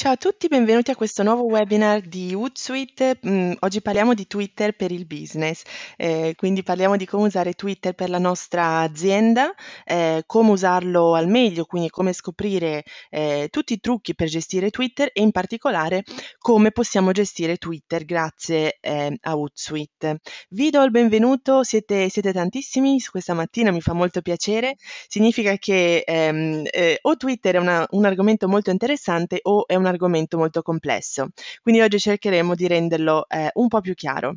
Ciao a tutti, benvenuti a questo nuovo webinar di Hootsuite. Mm, oggi parliamo di Twitter per il business, eh, quindi parliamo di come usare Twitter per la nostra azienda, eh, come usarlo al meglio, quindi come scoprire eh, tutti i trucchi per gestire Twitter e in particolare come possiamo gestire Twitter grazie eh, a Hootsuite. Vi do il benvenuto, siete, siete, tantissimi questa mattina, mi fa molto piacere, significa che ehm, eh, o Twitter è una, un argomento molto interessante o è una argomento molto complesso, quindi oggi cercheremo di renderlo eh, un po' più chiaro.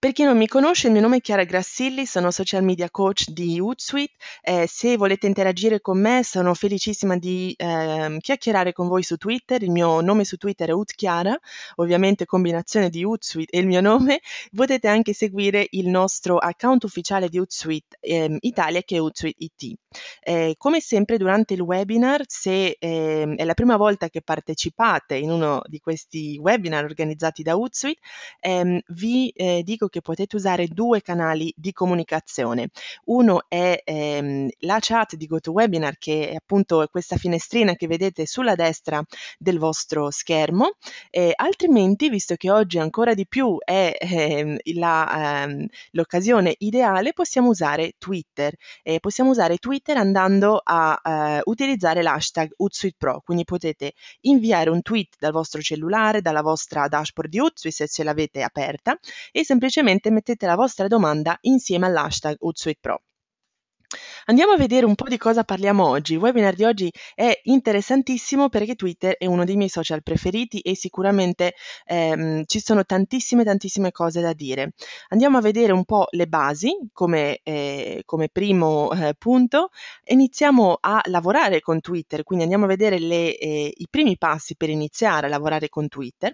Per chi non mi conosce, il mio nome è Chiara Grassilli, sono social media coach di Hootsuite eh, se volete interagire con me sono felicissima di eh, chiacchierare con voi su Twitter, il mio nome su Twitter è Utchiara, ovviamente combinazione di Hootsuite e il mio nome, potete anche seguire il nostro account ufficiale di Hootsuite eh, Italia che è Hootsuite IT. come sempre durante il webinar, se ehm, è la prima volta che partecipate in uno di questi webinar organizzati da Utsuite, ehm, vi eh, dico che potete usare due canali di comunicazione. Uno è ehm, la chat di GoToWebinar, che è appunto questa finestrina che vedete sulla destra del vostro schermo, E altrimenti, visto che oggi ancora di più è ehm, la, ehm, l'occasione ideale, possiamo usare Twitter. Eh, possiamo usare Twitter andando a eh, utilizzare l'hashtag Hootsuite Pro, quindi potete inviare un tweet dal vostro cellulare, dalla vostra dashboard di Hootsuite se ce l'avete aperta e semplicemente semplicemente mettete la vostra domanda insieme all'hashtag UtsuitePro. Andiamo a vedere un po' di cosa parliamo oggi. Il webinar di oggi è interessantissimo perché Twitter è uno dei miei social preferiti e sicuramente ehm, ci sono tantissime tantissime cose da dire. Andiamo a vedere un po' le basi come, eh, come primo eh, punto. Iniziamo a lavorare con Twitter, quindi andiamo a vedere le, eh, i primi passi per iniziare a lavorare con Twitter.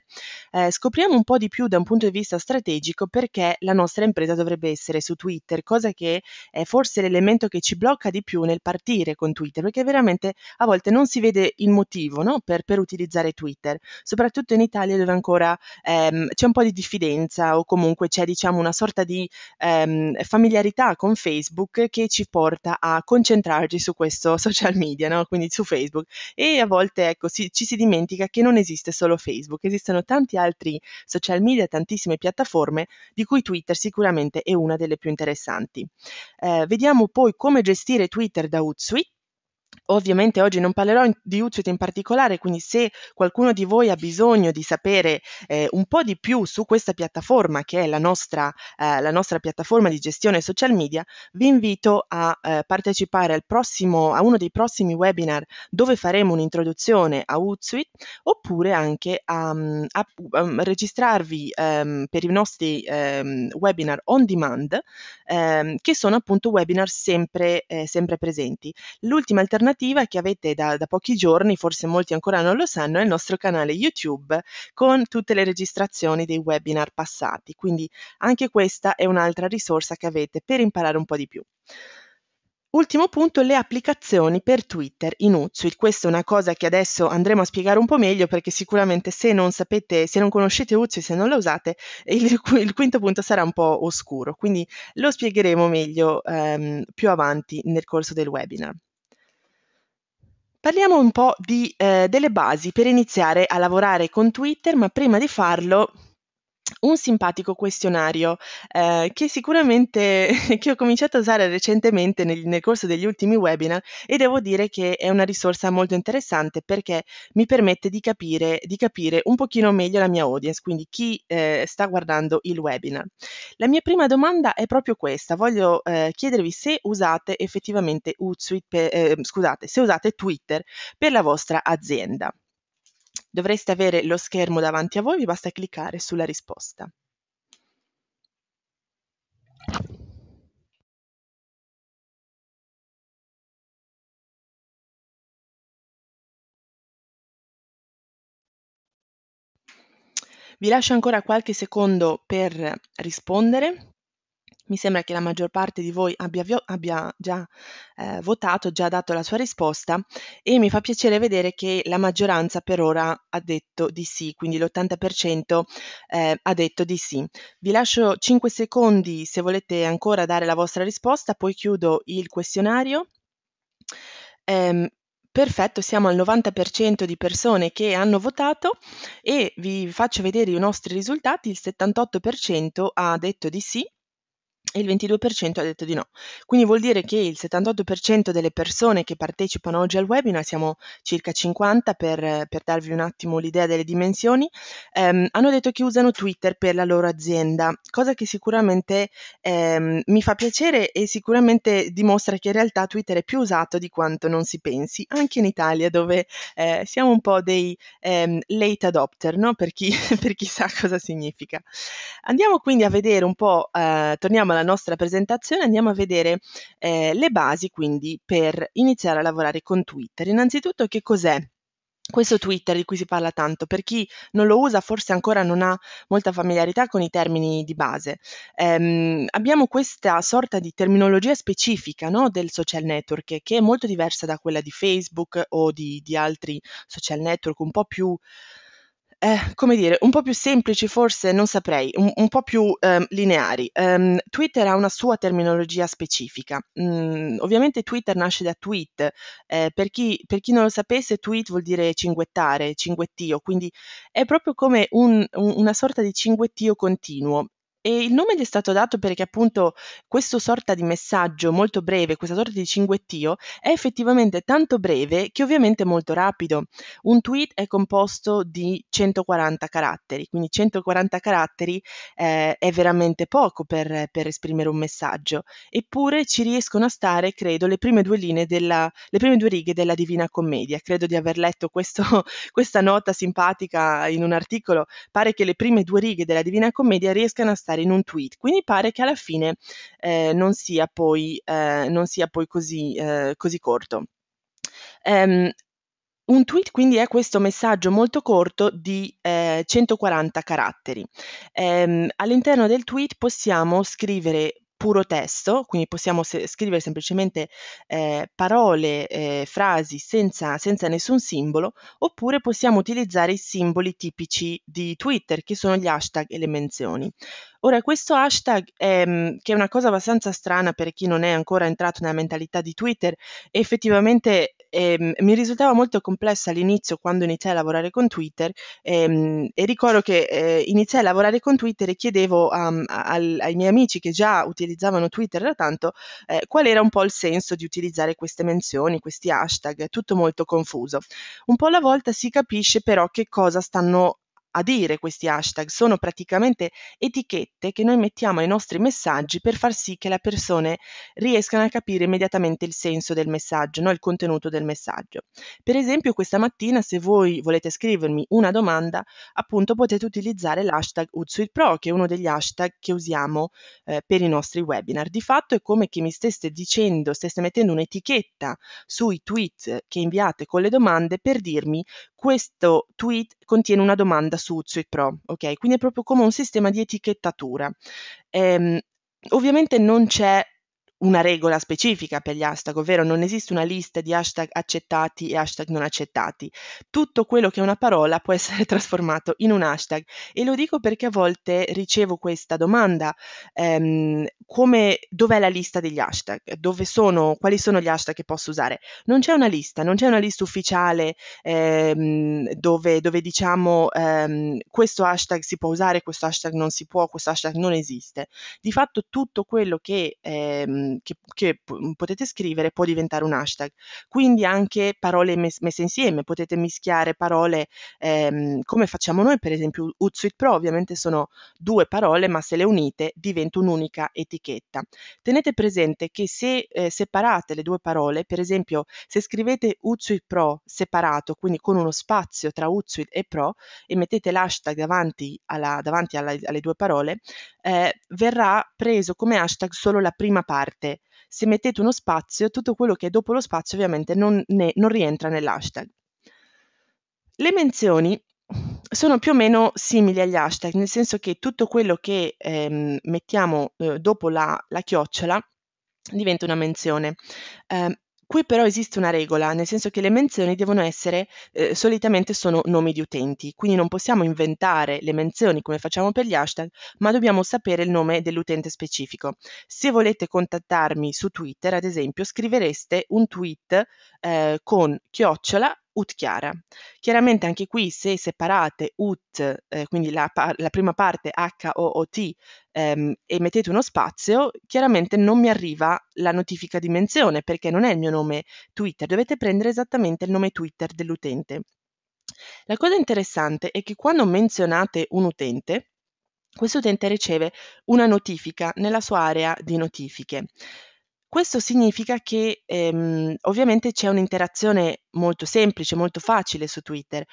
Eh, scopriamo un po' di più da un punto di vista strategico perché la nostra impresa dovrebbe essere su Twitter, cosa che è forse l'elemento elemento che ci blocca di più nel partire con Twitter, perché veramente a volte non si vede il motivo no? per, per, utilizzare Twitter, soprattutto in Italia dove ancora ehm, c'è un po' di diffidenza o comunque c'è diciamo una sorta di ehm, familiarità con Facebook che ci porta a concentrarci su questo social media, no? quindi su Facebook. E a volte ecco, si, ci si dimentica che non esiste solo Facebook, esistono tanti altri social media, tantissime piattaforme, di cui Twitter sicuramente è una delle più interessanti. Eh, vediamo poi come gestire Twitter da Hootsuite Ovviamente oggi non parlerò di Ucet in particolare, quindi se qualcuno di voi ha bisogno di sapere eh, un po' di più su questa piattaforma che è la nostra, eh, la nostra piattaforma di gestione social media, vi invito a eh, partecipare al prossimo, a uno dei prossimi webinar dove faremo un'introduzione a Ucet oppure anche a, mm, a, a mm, registrarvi ehm, per i nostri ehm, webinar on demand ehm, che sono appunto webinar sempre, eh, sempre presenti. L'ultima alternativa informativa che avete da, da, pochi giorni, forse molti ancora non lo sanno, è il nostro canale YouTube con tutte le registrazioni dei webinar passati, quindi anche questa è un'altra risorsa che avete per imparare un po' di più. Ultimo punto, le applicazioni per Twitter in Hootsuite. Questa è una cosa che adesso andremo a spiegare un po' meglio perché sicuramente se non sapete, se non conoscete Hootsuite, se non la usate, il, il quinto punto sarà un po' oscuro, quindi lo spiegheremo meglio ehm, più avanti nel corso del webinar. Parliamo un po' di, eh, delle basi per iniziare a lavorare con Twitter, ma prima di farlo un simpatico questionario eh, che sicuramente che ho cominciato a usare recentemente nel, nel, corso degli ultimi webinar e devo dire che è una risorsa molto interessante perché mi permette di capire, di capire un pochino meglio la mia audience, quindi chi eh, sta guardando il webinar. La mia prima domanda è proprio questa, voglio eh, chiedervi se usate effettivamente Hootsuite, per, eh, scusate, se usate Twitter per la vostra azienda. Dovreste avere lo schermo davanti a voi, vi basta cliccare sulla risposta. Vi lascio ancora qualche secondo per rispondere. Mi sembra che la maggior parte di voi abbia, abbia già eh, votato, già dato la sua risposta e mi fa piacere vedere che la maggioranza per ora ha detto di sì, quindi l'80% eh, ha detto di sì. Vi lascio 5 secondi se volete ancora dare la vostra risposta, poi chiudo il questionario. Ehm, perfetto, siamo al 90% di persone che hanno votato e vi faccio vedere i nostri risultati, il 78% ha detto di sì, e il 22% ha detto di no. Quindi vuol dire che il 78% delle persone che partecipano oggi al webinar, siamo circa 50 per, per darvi un attimo l'idea delle dimensioni, ehm, hanno detto che usano Twitter per la loro azienda, cosa che sicuramente ehm, mi fa piacere e sicuramente dimostra che in realtà Twitter è più usato di quanto non si pensi, anche in Italia dove eh, siamo un po' dei ehm, late adopter, no? per, chi, per chi sa cosa significa. Andiamo quindi a vedere un po', eh, torniamo alla nostra presentazione andiamo a vedere eh, le basi quindi per iniziare a lavorare con Twitter. Innanzitutto che cos'è? Questo Twitter di cui si parla tanto, per chi non lo usa forse ancora non ha molta familiarità con i termini di base. Ehm, abbiamo questa sorta di terminologia specifica no, del social network che è molto diversa da quella di Facebook o di, di altri social network un po' più eh, come dire, un po' più semplici forse, non saprei, un, un po' più eh, lineari. Um, Twitter ha una sua terminologia specifica. Mm, ovviamente Twitter nasce da tweet. Eh, per, chi, per, chi, non lo sapesse, tweet vuol dire cinguettare, cinguettio, quindi è proprio come un, un, una sorta di cinguettio continuo. E il nome gli è stato dato perché appunto questo sorta di messaggio molto breve, questa sorta di cinguettio, è effettivamente tanto breve che ovviamente è molto rapido. Un tweet è composto di 140 caratteri, quindi 140 caratteri eh, è veramente poco per, per, esprimere un messaggio, eppure ci riescono a stare, credo, le prime due linee della, le prime due righe della Divina Commedia. Credo di aver letto questo, questa nota simpatica in un articolo, pare che le prime due righe della Divina Commedia riescano a stare magari in un tweet. Quindi pare che alla fine eh, non, sia poi, eh, non, sia poi, così, eh, così corto. Um, un tweet quindi è questo messaggio molto corto di eh, 140 caratteri. Ehm, all'interno del tweet possiamo scrivere puro testo, quindi possiamo se- scrivere semplicemente eh, parole, eh, frasi senza, senza, nessun simbolo, oppure possiamo utilizzare i simboli tipici di Twitter, che sono gli hashtag e le menzioni. Ora, questo hashtag, ehm, che è una cosa abbastanza strana per chi non è ancora entrato nella mentalità di Twitter, effettivamente ehm, mi risultava molto complessa all'inizio quando iniziai a lavorare con Twitter ehm, e ricordo che eh, iniziai a lavorare con Twitter e chiedevo um, al, ai miei amici che già utilizzavano Twitter da tanto eh, qual era un po' il senso di utilizzare queste menzioni, questi hashtag, tutto molto confuso. Un po' alla volta si capisce però che cosa stanno a dire questi hashtag, sono praticamente etichette che noi mettiamo ai nostri messaggi per far sì che le persone riescano a capire immediatamente il senso del messaggio, no? il contenuto del messaggio. Per esempio questa mattina se voi volete scrivermi una domanda, appunto potete utilizzare l'hashtag Hootsuite che è uno degli hashtag che usiamo eh, per i nostri webinar. Di fatto è come che mi steste dicendo, stesse mettendo un'etichetta sui tweet che inviate con le domande per dirmi questo tweet contiene una domanda su Uzui Pro, ok? Quindi è proprio come un sistema di etichettatura. Ehm, ovviamente non c'è una regola specifica per gli hashtag, ovvero non esiste una lista di hashtag accettati e hashtag non accettati. Tutto quello che è una parola può essere trasformato in un hashtag e lo dico perché a volte ricevo questa domanda, ehm, come dov'è la lista degli hashtag? Dove sono, quali sono gli hashtag che posso usare? Non c'è una lista, non c'è una lista ufficiale ehm, dove, dove, diciamo ehm, questo hashtag si può usare, questo hashtag non si può, questo hashtag non esiste. Di fatto tutto quello che ehm, Mhmm, che, che p- mhmm, potete scrivere può diventare un hashtag. Quindi anche parole mes- messe insieme, potete mischiare parole ehm, come facciamo noi, per esempio Utsuit Pro, ovviamente sono due parole, ma se le unite diventa un'unica etichetta. Tenete presente che se eh, separate le due parole, per esempio se scrivete Utsuit Pro separato, quindi con uno spazio tra Utsuit e Pro e mettete l'hashtag davanti, alla, davanti alla, alle due parole, eh, verrà preso come hashtag solo la prima parte parte. Se mettete uno spazio, tutto quello che è dopo lo spazio ovviamente non, ne, non rientra nell'hashtag. Le menzioni sono più o meno simili agli hashtag, nel senso che tutto quello che ehm, mettiamo eh, dopo la, la, chiocciola diventa una menzione. Eh, Qui però esiste una regola, nel senso che le menzioni devono essere, eh, solitamente sono nomi di utenti, quindi non possiamo inventare le menzioni come facciamo per gli hashtag, ma dobbiamo sapere il nome dell'utente specifico. Se volete contattarmi su Twitter, ad esempio, scrivereste un tweet eh, con chiocciola ut chiara. Chiaramente anche qui se separate ut, eh, quindi la, la, prima parte H O O T ehm, e mettete uno spazio, chiaramente non mi arriva la notifica di menzione perché non è il mio nome Twitter, dovete prendere esattamente il nome Twitter dell'utente. La cosa interessante è che quando menzionate un utente, questo utente riceve una notifica nella sua area di notifiche. Questo significa che ehm, ovviamente c'è un'interazione molto semplice, molto facile su Twitter.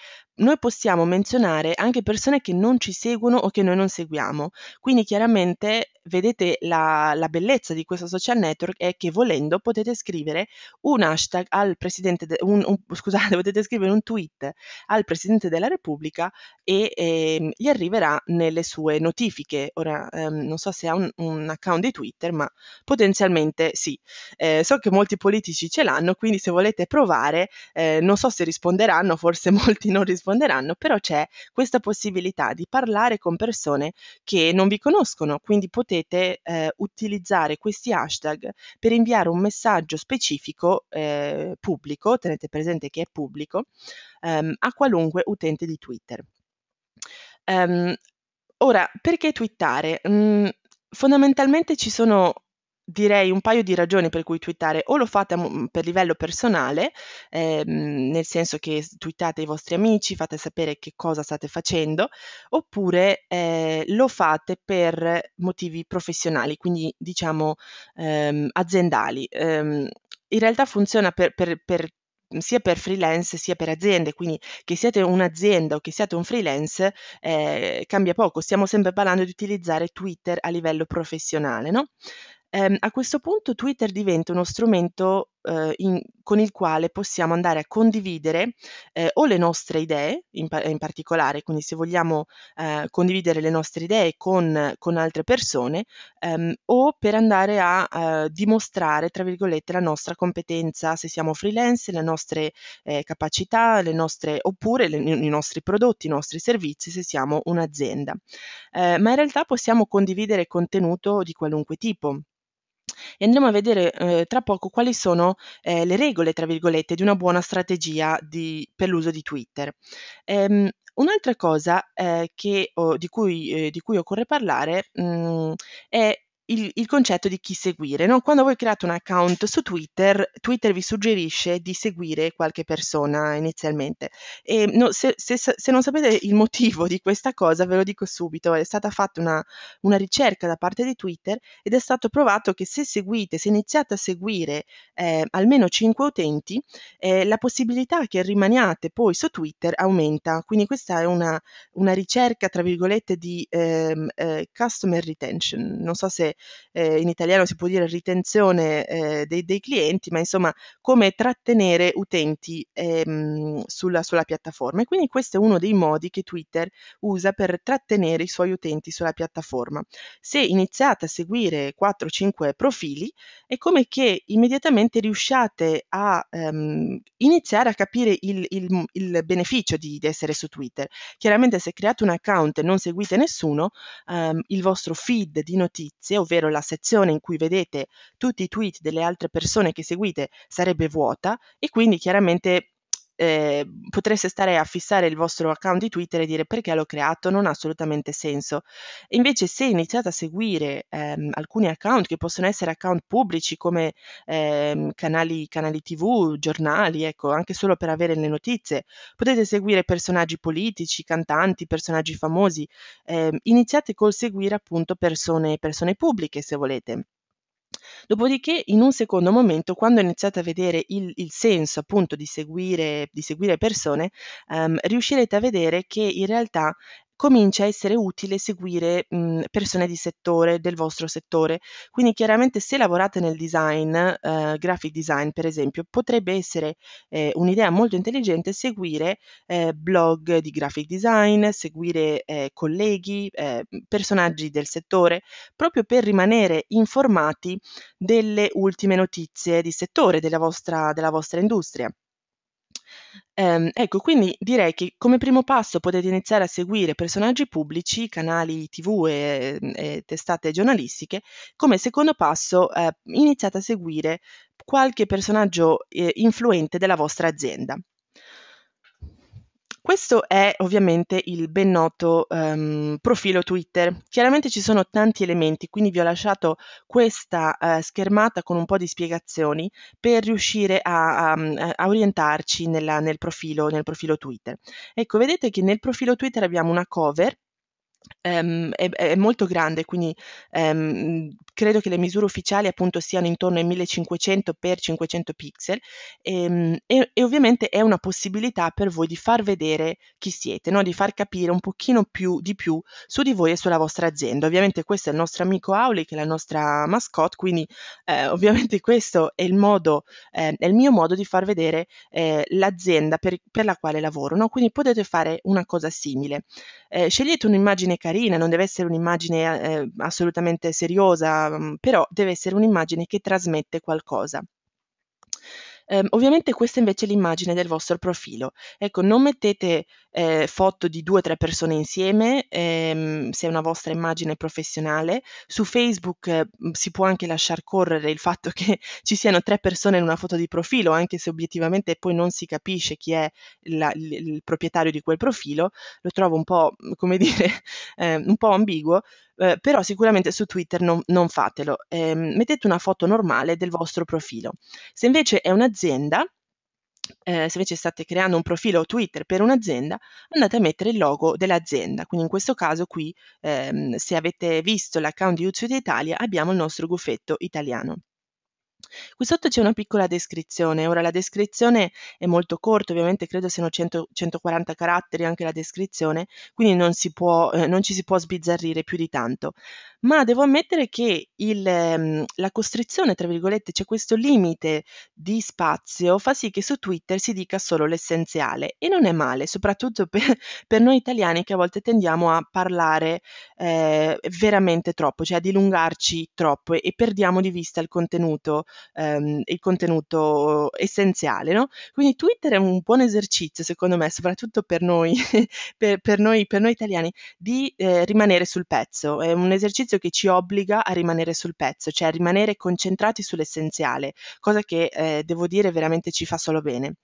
Noi possiamo menzionare anche persone che non ci seguono o che noi non seguiamo, quindi chiaramente vedete la, la, bellezza di questo social network è che volendo potete scrivere un hashtag al presidente, de, un, un, scusate, potete scrivere un tweet al presidente della Repubblica e eh, gli arriverà nelle sue notifiche. Ora ehm, non so se ha un, un, account di Twitter, ma potenzialmente sì. Eh, so che molti politici ce l'hanno, quindi se volete provare, eh, non so se risponderanno, forse molti non risponderanno, però c'è questa possibilità di parlare con persone che non vi conoscono, quindi potete potete eh, utilizzare questi hashtag per inviare un messaggio specifico eh, pubblico, tenete presente che è pubblico, ehm, a qualunque utente di Twitter. Um, ora, perché twittare? Mm, fondamentalmente ci sono direi un paio di ragioni per cui twittare o lo fate mhmm, per livello personale ehm, nel senso che twittate i vostri amici fate sapere che cosa state facendo oppure eh, lo fate per motivi professionali quindi diciamo ehm, aziendali ehm, in realtà funziona per, per, per sia per freelance sia per aziende, quindi che siate un'azienda o che siate un freelance eh, cambia poco, stiamo sempre parlando di utilizzare Twitter a livello professionale, no? Ehm, a questo punto Twitter diventa uno strumento eh, in, con il quale possiamo andare a condividere eh, o le nostre idee in, in particolare, quindi se vogliamo eh, condividere le nostre idee con, con altre persone ehm, o per andare a eh, dimostrare, tra virgolette, la nostra competenza, se siamo freelance, le nostre eh, capacità, le nostre, oppure le, i nostri prodotti, i nostri servizi, se siamo un'azienda. Eh, ma in realtà possiamo condividere contenuto di qualunque tipo e andremo a vedere, ehm, tra poco quali sono, ehm, le "regole" tra virgolette, di una buona strategia di per l'uso di Twitter. Ehm, un'altra cosa, ehm, che ho di cui ehm, di cui occorre parlare, mhmm, è il, il concetto di chi seguire. No? Quando voi create un account su Twitter, Twitter vi suggerisce di seguire qualche persona inizialmente. E, no, se, se, se, non sapete il motivo di questa cosa, ve lo dico subito, è stata fatta una, una ricerca da parte di Twitter ed è stato provato che se seguite, se iniziate a seguire eh, almeno 5 utenti, eh, la possibilità che rimaniate poi su Twitter aumenta. Quindi questa è una, una ricerca, tra virgolette, di ehm, eh, customer retention. Non so se eh, in italiano si può dire ritenzione eh, dei, dei, clienti, ma insomma come trattenere utenti ehm, sulla, sulla piattaforma. E quindi questo è uno dei modi che Twitter usa per trattenere i suoi utenti sulla piattaforma. Se iniziate a seguire 4-5 profili, è come che immediatamente riusciate a ehm, iniziare a capire il, il, il beneficio di, di, essere su Twitter. Chiaramente se create un account e non seguite nessuno, ehm, il vostro feed di notizie ovvero la sezione in cui vedete tutti i tweet delle altre persone che seguite sarebbe vuota e quindi chiaramente Ehm, potreste stare a fissare il vostro account di Twitter e dire perché l'ho creato, non ha assolutamente senso. Invece se iniziate a seguire ehm, alcuni account che possono essere account pubblici come ehm, canali, canali tv, giornali, ecco, anche solo per avere le notizie, potete seguire personaggi politici, cantanti, personaggi famosi, ehm, iniziate col seguire appunto persone, persone pubbliche se volete. Dopodiché, in un secondo momento, quando ho iniziato a vedere il, il senso appunto di seguire, di seguire persone, ehm, riuscirete a vedere che in realtà comincia a essere utile seguire mh, mhmm, persone di settore, del vostro settore. Quindi chiaramente se lavorate nel design, eh, graphic design per esempio, potrebbe essere eh, un'idea molto intelligente seguire eh, blog di graphic design, seguire eh, colleghi, eh, personaggi del settore, proprio per rimanere informati delle ultime notizie di settore della vostra, della vostra industria. Ehm, ecco, quindi direi che come primo passo potete iniziare a seguire personaggi pubblici, canali TV e, e testate giornalistiche, come secondo passo eh, iniziate a seguire qualche personaggio eh, influente della vostra azienda. Questo è ovviamente il ben noto um, profilo Twitter. Chiaramente ci sono tanti elementi, quindi vi ho lasciato questa uh, schermata con un po' di spiegazioni per riuscire a, mm, a, a orientarci nella, nel, profilo, nel profilo Twitter. Ecco, vedete che nel profilo Twitter abbiamo una cover Um, è, è, molto grande, quindi um, credo che le misure ufficiali appunto siano intorno ai 1500 x 500 pixel e, ehm, e, e, ovviamente è una possibilità per voi di far vedere chi siete, no? di far capire un pochino più di più su di voi e sulla vostra azienda. Ovviamente questo è il nostro amico Auli che è la nostra mascotte, quindi eh, ovviamente questo è il modo, eh, è il mio modo di far vedere eh, l'azienda per, per, la quale lavoro, no? quindi potete fare una cosa simile. Eh, scegliete un'immagine un'immagine carina, non deve essere un'immagine eh, assolutamente seriosa, mm, però deve essere un'immagine che trasmette qualcosa. Um, ovviamente questa invece è l'immagine del vostro profilo. Ecco, non mettete eh, foto di due o tre persone insieme, ehm, se è una vostra immagine professionale. Su Facebook eh, si può anche lasciar correre il fatto che ci siano tre persone in una foto di profilo, anche se obiettivamente poi non si capisce chi è la, il, il, proprietario di quel profilo. Lo trovo un po', mm, come dire, eh, un po' ambiguo. Uhm, però sicuramente su Twitter non, non fatelo, eh, mettete una foto normale del vostro profilo. Se invece è un'azienda, eh, se invece state creando un profilo Twitter per un'azienda, andate a mettere il logo dell'azienda. Quindi in questo caso qui, ehm, se avete visto l'account di Uzio Italia, abbiamo il nostro goffetto italiano. Qui sotto c'è una piccola descrizione, ora la descrizione è molto corta, ovviamente credo siano 100, 140 caratteri anche la descrizione, quindi non, si può, eh, non ci si può sbizzarrire più di tanto ma devo ammettere che il, ehm, la costrizione, tra virgolette, cioè questo limite di spazio fa sì che su Twitter si dica solo l'essenziale e non è male, soprattutto per, per noi italiani che a volte tendiamo a parlare eh, veramente troppo, cioè a dilungarci troppo e, e perdiamo di vista il contenuto, ehm, il contenuto essenziale. No? Quindi Twitter è un buon esercizio, secondo me, soprattutto per noi, per, per, noi, per noi italiani, di eh, rimanere sul pezzo. È un esercizio esercizio che ci obbliga a rimanere sul pezzo, cioè a rimanere concentrati sull'essenziale, cosa che eh, devo dire veramente ci fa solo bene.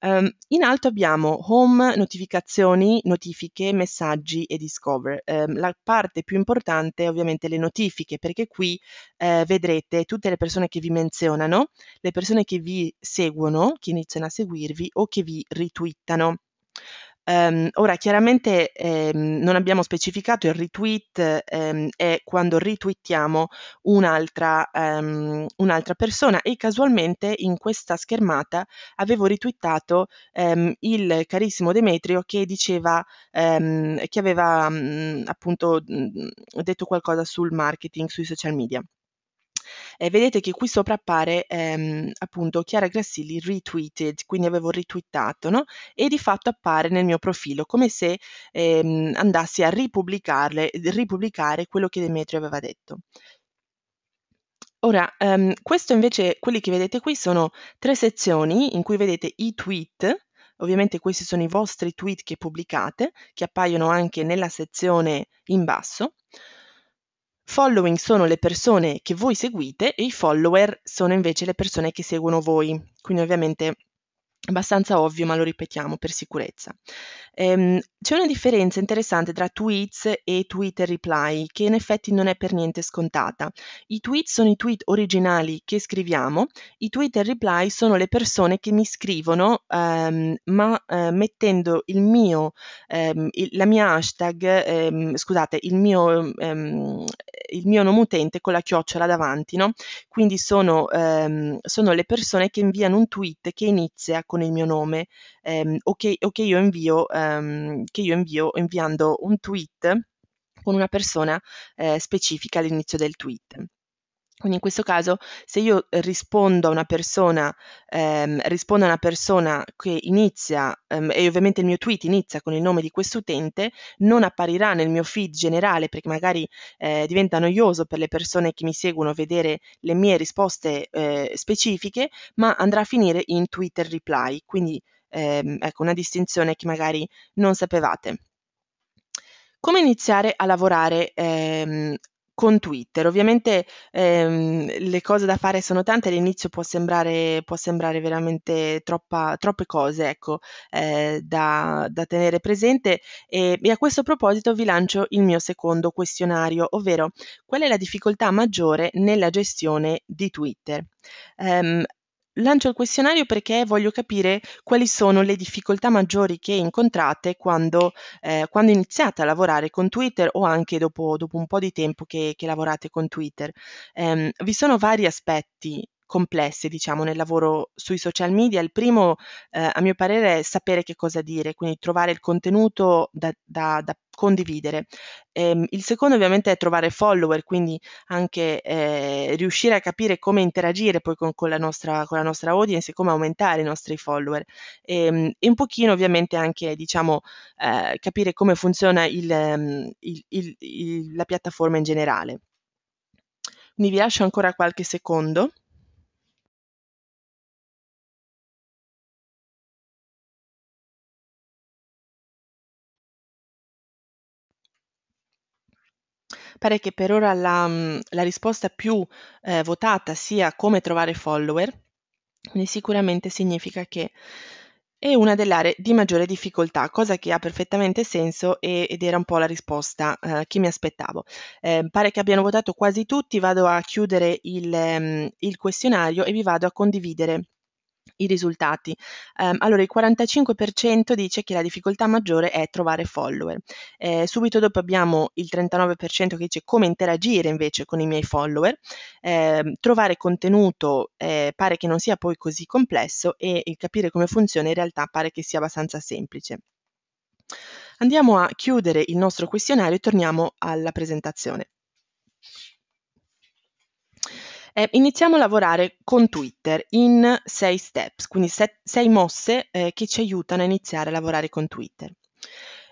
Um, in alto abbiamo home, notificazioni, notifiche, messaggi e discover. Um, la parte più importante è ovviamente le notifiche perché qui eh, vedrete tutte le persone che vi menzionano, le persone che vi seguono, che iniziano a seguirvi o che vi ritwittano. Um, ora, chiaramente ehm, non abbiamo specificato il retweet ehm, è quando retweetiamo un'altra, um, un'altra, persona e casualmente in questa schermata avevo retweetato ehm, il carissimo Demetrio che diceva ehm, che aveva mh, mm, appunto mh, mm, detto qualcosa sul marketing sui social media eh, vedete che qui sopra appare ehm, appunto Chiara Grassilli retweeted, quindi avevo retweetato, no? E di fatto appare nel mio profilo come se ehm, andassi a ripubblicare quello che Demetrio aveva detto. Ora, ehm, questo invece, quelli che vedete qui sono tre sezioni in cui vedete i tweet, ovviamente questi sono i vostri tweet che pubblicate, che appaiono anche nella sezione in basso. Following sono le persone che voi seguite e i follower sono invece le persone che seguono voi. Quindi ovviamente abbastanza ovvio, ma lo ripetiamo per sicurezza. Ehm, c'è una differenza interessante tra tweets e Twitter reply, che in effetti non è per niente scontata. I tweet sono i tweet originali che scriviamo, i Twitter reply sono le persone che mi scrivono, ehm, ma eh, mettendo il mio, ehm, il, la mia hashtag, ehm, scusate, il mio, ehm, il mio, nome utente con la chiocciola davanti, no? Quindi sono, ehm, sono le persone che inviano un tweet che inizia con con il mio nome ehm, o, che, o che, io invio, ehm, che, io invio, inviando un tweet con una persona eh, specifica all'inizio del tweet. Quindi in questo caso se io rispondo a una persona, ehm, rispondo a una persona che inizia, ehm, e ovviamente il mio tweet inizia con il nome di quest'utente, non apparirà nel mio feed generale perché magari eh, diventa noioso per le persone che mi seguono vedere le mie risposte eh, specifiche, ma andrà a finire in Twitter reply. Quindi ehm, ecco una distinzione che magari non sapevate. Come iniziare a lavorare ehm, con Twitter. Ovviamente ehm, le cose da fare sono tante, all'inizio può sembrare, può sembrare veramente troppa, troppe cose ecco, eh, da, da, tenere presente e, e, a questo proposito vi lancio il mio secondo questionario, ovvero qual è la difficoltà maggiore nella gestione di Twitter? Um, lancio il questionario perché voglio capire quali sono le difficoltà maggiori che incontrate quando, eh, quando iniziate a lavorare con Twitter o anche dopo, dopo un po' di tempo che, che lavorate con Twitter. Um, vi sono vari aspetti complesse, diciamo, nel lavoro sui social media. Il primo, eh, a mio parere, è sapere che cosa dire, quindi trovare il contenuto da, da, da condividere. Ehm, il secondo ovviamente è trovare follower, quindi anche eh, riuscire a capire come interagire poi con, con, la nostra, con, la nostra, audience e come aumentare i nostri follower. Ehm, e un pochino ovviamente anche diciamo, eh, capire come funziona il, ehm, il, il, la piattaforma in generale. Quindi vi lascio ancora qualche secondo. Pare che per ora la, mm, la risposta più eh, votata sia come trovare follower, quindi sicuramente significa che è una delle aree di maggiore difficoltà, cosa che ha perfettamente senso e, ed era un po' la risposta eh, che mi aspettavo. Eh, pare che abbiano votato quasi tutti, vado a chiudere il, mm, il questionario e vi vado a condividere i risultati. Um, allora il 45% dice che la difficoltà maggiore è trovare follower. Eh, subito dopo abbiamo il 39% che dice come interagire invece con i miei follower. Eh, trovare contenuto eh, pare che non sia poi così complesso e, e capire come funziona in realtà pare che sia abbastanza semplice. Andiamo a chiudere il nostro questionario e torniamo alla presentazione. Eh, iniziamo a lavorare con Twitter in sei steps, quindi set, sei mosse eh, che ci aiutano a iniziare a lavorare con Twitter.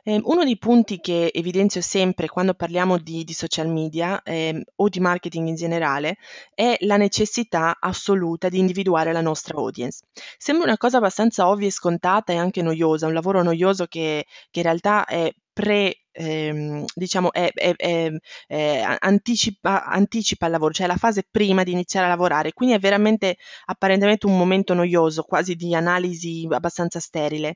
Ehm, uno dei punti che evidenzio sempre quando parliamo di, di social media ehm, o di marketing in generale è la necessità assoluta di individuare la nostra audience. Sembra una cosa abbastanza ovvia e scontata e anche noiosa, un lavoro noioso che, che in realtà è pre ehm, diciamo, è, è, è, anticipa, anticipa il lavoro, cioè la fase prima di iniziare a lavorare, quindi è veramente apparentemente un momento noioso, quasi di analisi abbastanza sterile.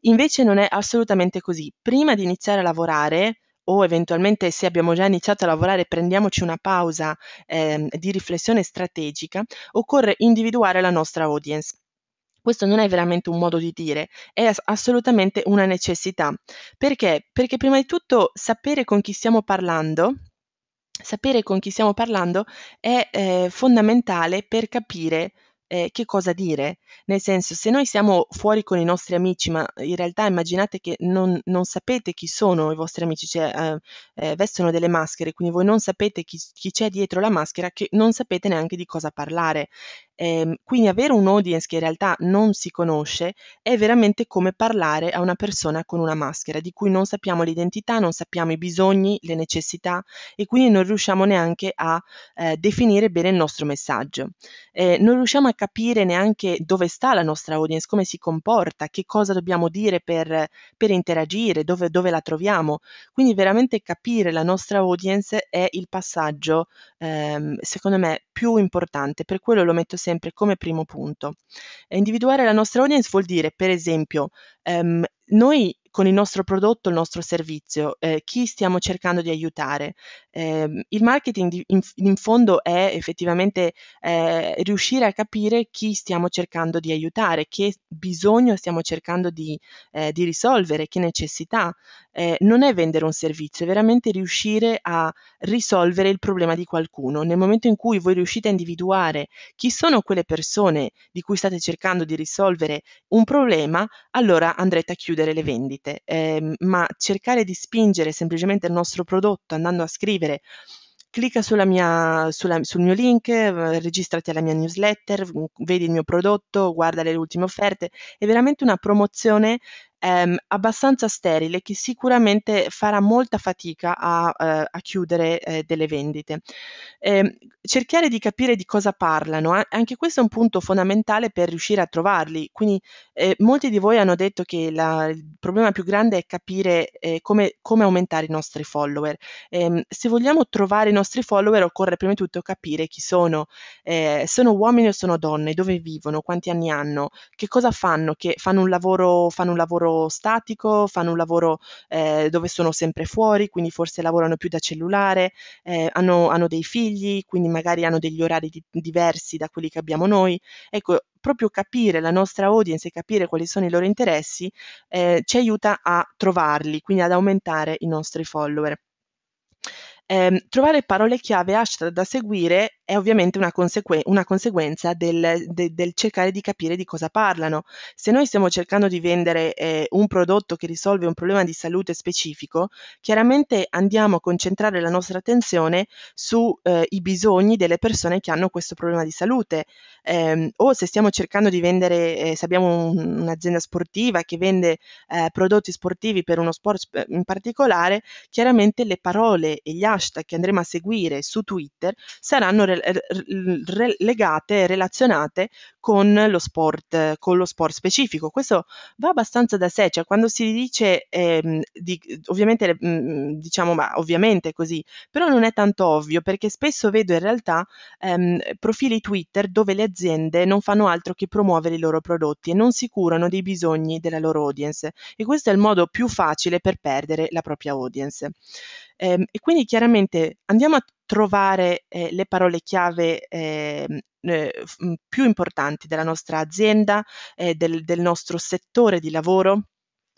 Invece non è assolutamente così. Prima di iniziare a lavorare, o eventualmente se abbiamo già iniziato a lavorare prendiamoci una pausa eh, di riflessione strategica, occorre individuare la nostra audience questo non è veramente un modo di dire, è assolutamente una necessità. Perché? Perché prima di tutto sapere con chi stiamo parlando, sapere con chi stiamo parlando è eh, fondamentale per capire eh, che cosa dire. Nel senso, se noi siamo fuori con i nostri amici, ma in realtà immaginate che non, non sapete chi sono i vostri amici, cioè eh, eh, vestono delle maschere, quindi voi non sapete chi, chi, c'è dietro la maschera, che non sapete neanche di cosa parlare. Ehm, quindi avere un audience che in realtà non si conosce è veramente come parlare a una persona con una maschera, di cui non sappiamo l'identità, non sappiamo i bisogni, le necessità e quindi non riusciamo neanche a eh, definire bene il nostro messaggio. Eh, non riusciamo a capire neanche dove sta la nostra audience, come si comporta, che cosa dobbiamo dire per, per interagire, dove, dove, la troviamo. Quindi veramente capire la nostra audience è il passaggio, ehm, secondo me, più importante, per quello lo metto sempre come primo punto. E individuare la nostra audience vuol dire, per esempio, ehm, noi con il nostro prodotto, il nostro servizio, eh, chi stiamo cercando di aiutare. Eh, il marketing di, in, in, fondo è effettivamente eh, riuscire a capire chi stiamo cercando di aiutare, che bisogno stiamo cercando di, eh, di risolvere, che necessità. Eh, non è vendere un servizio, è veramente riuscire a risolvere il problema di qualcuno. Nel momento in cui voi riuscite a individuare chi sono quelle persone di cui state cercando di risolvere un problema, allora andrete a chiudere le vendite vendite, eh, ma cercare di spingere semplicemente il nostro prodotto andando a scrivere clicca sulla mia, sulla, sul mio link, eh, registrati alla mia newsletter, mm, vedi il mio prodotto, guarda le ultime offerte, è veramente una promozione ehm, abbastanza sterile che sicuramente farà molta fatica a, eh, a chiudere eh, delle vendite. Eh, cercare di capire di cosa parlano, anche questo è un punto fondamentale per riuscire a trovarli. Quindi eh, molti di voi hanno detto che la, il problema più grande è capire eh, come, come, aumentare i nostri follower. Ehm, se vogliamo trovare i nostri follower occorre prima di tutto capire chi sono, eh, sono uomini o sono donne, dove vivono, quanti anni hanno, che cosa fanno, che fanno un lavoro, fanno un lavoro lavoro statico, fanno un lavoro eh, dove sono sempre fuori, quindi forse lavorano più da cellulare, eh, hanno, hanno, dei figli, quindi magari hanno degli orari di, diversi da quelli che abbiamo noi. Ecco, proprio capire la nostra audience e capire quali sono i loro interessi eh, ci aiuta a trovarli, quindi ad aumentare i nostri follower. Eh, trovare parole chiave hashtag da seguire è ovviamente una, consegue- una conseguenza del, de- del, cercare di capire di cosa parlano. Se noi stiamo cercando di vendere eh, un prodotto che risolve un problema di salute specifico, chiaramente andiamo a concentrare la nostra attenzione sui eh, bisogni delle persone che hanno questo problema di salute. Ehm, o se stiamo cercando di vendere, eh, se abbiamo un- un'azienda sportiva che vende eh, prodotti sportivi per uno sport in particolare, chiaramente le parole e gli hashtag hashtag che andremo a seguire su Twitter saranno re- re- legate e relazionate con lo, sport, con lo sport specifico. Questo va abbastanza da sé, cioè quando si dice, ehm, di, ovviamente mh, mm, diciamo, ma ovviamente così, però non è tanto ovvio perché spesso vedo in realtà ehm, profili Twitter dove le aziende non fanno altro che promuovere i loro prodotti e non si curano dei bisogni della loro audience e questo è il modo più facile per perdere la propria audience. Ehm, e quindi chiaramente andiamo a trovare eh, le parole chiave ehm, eh, eh, più importanti della nostra azienda, eh, del, del nostro settore di lavoro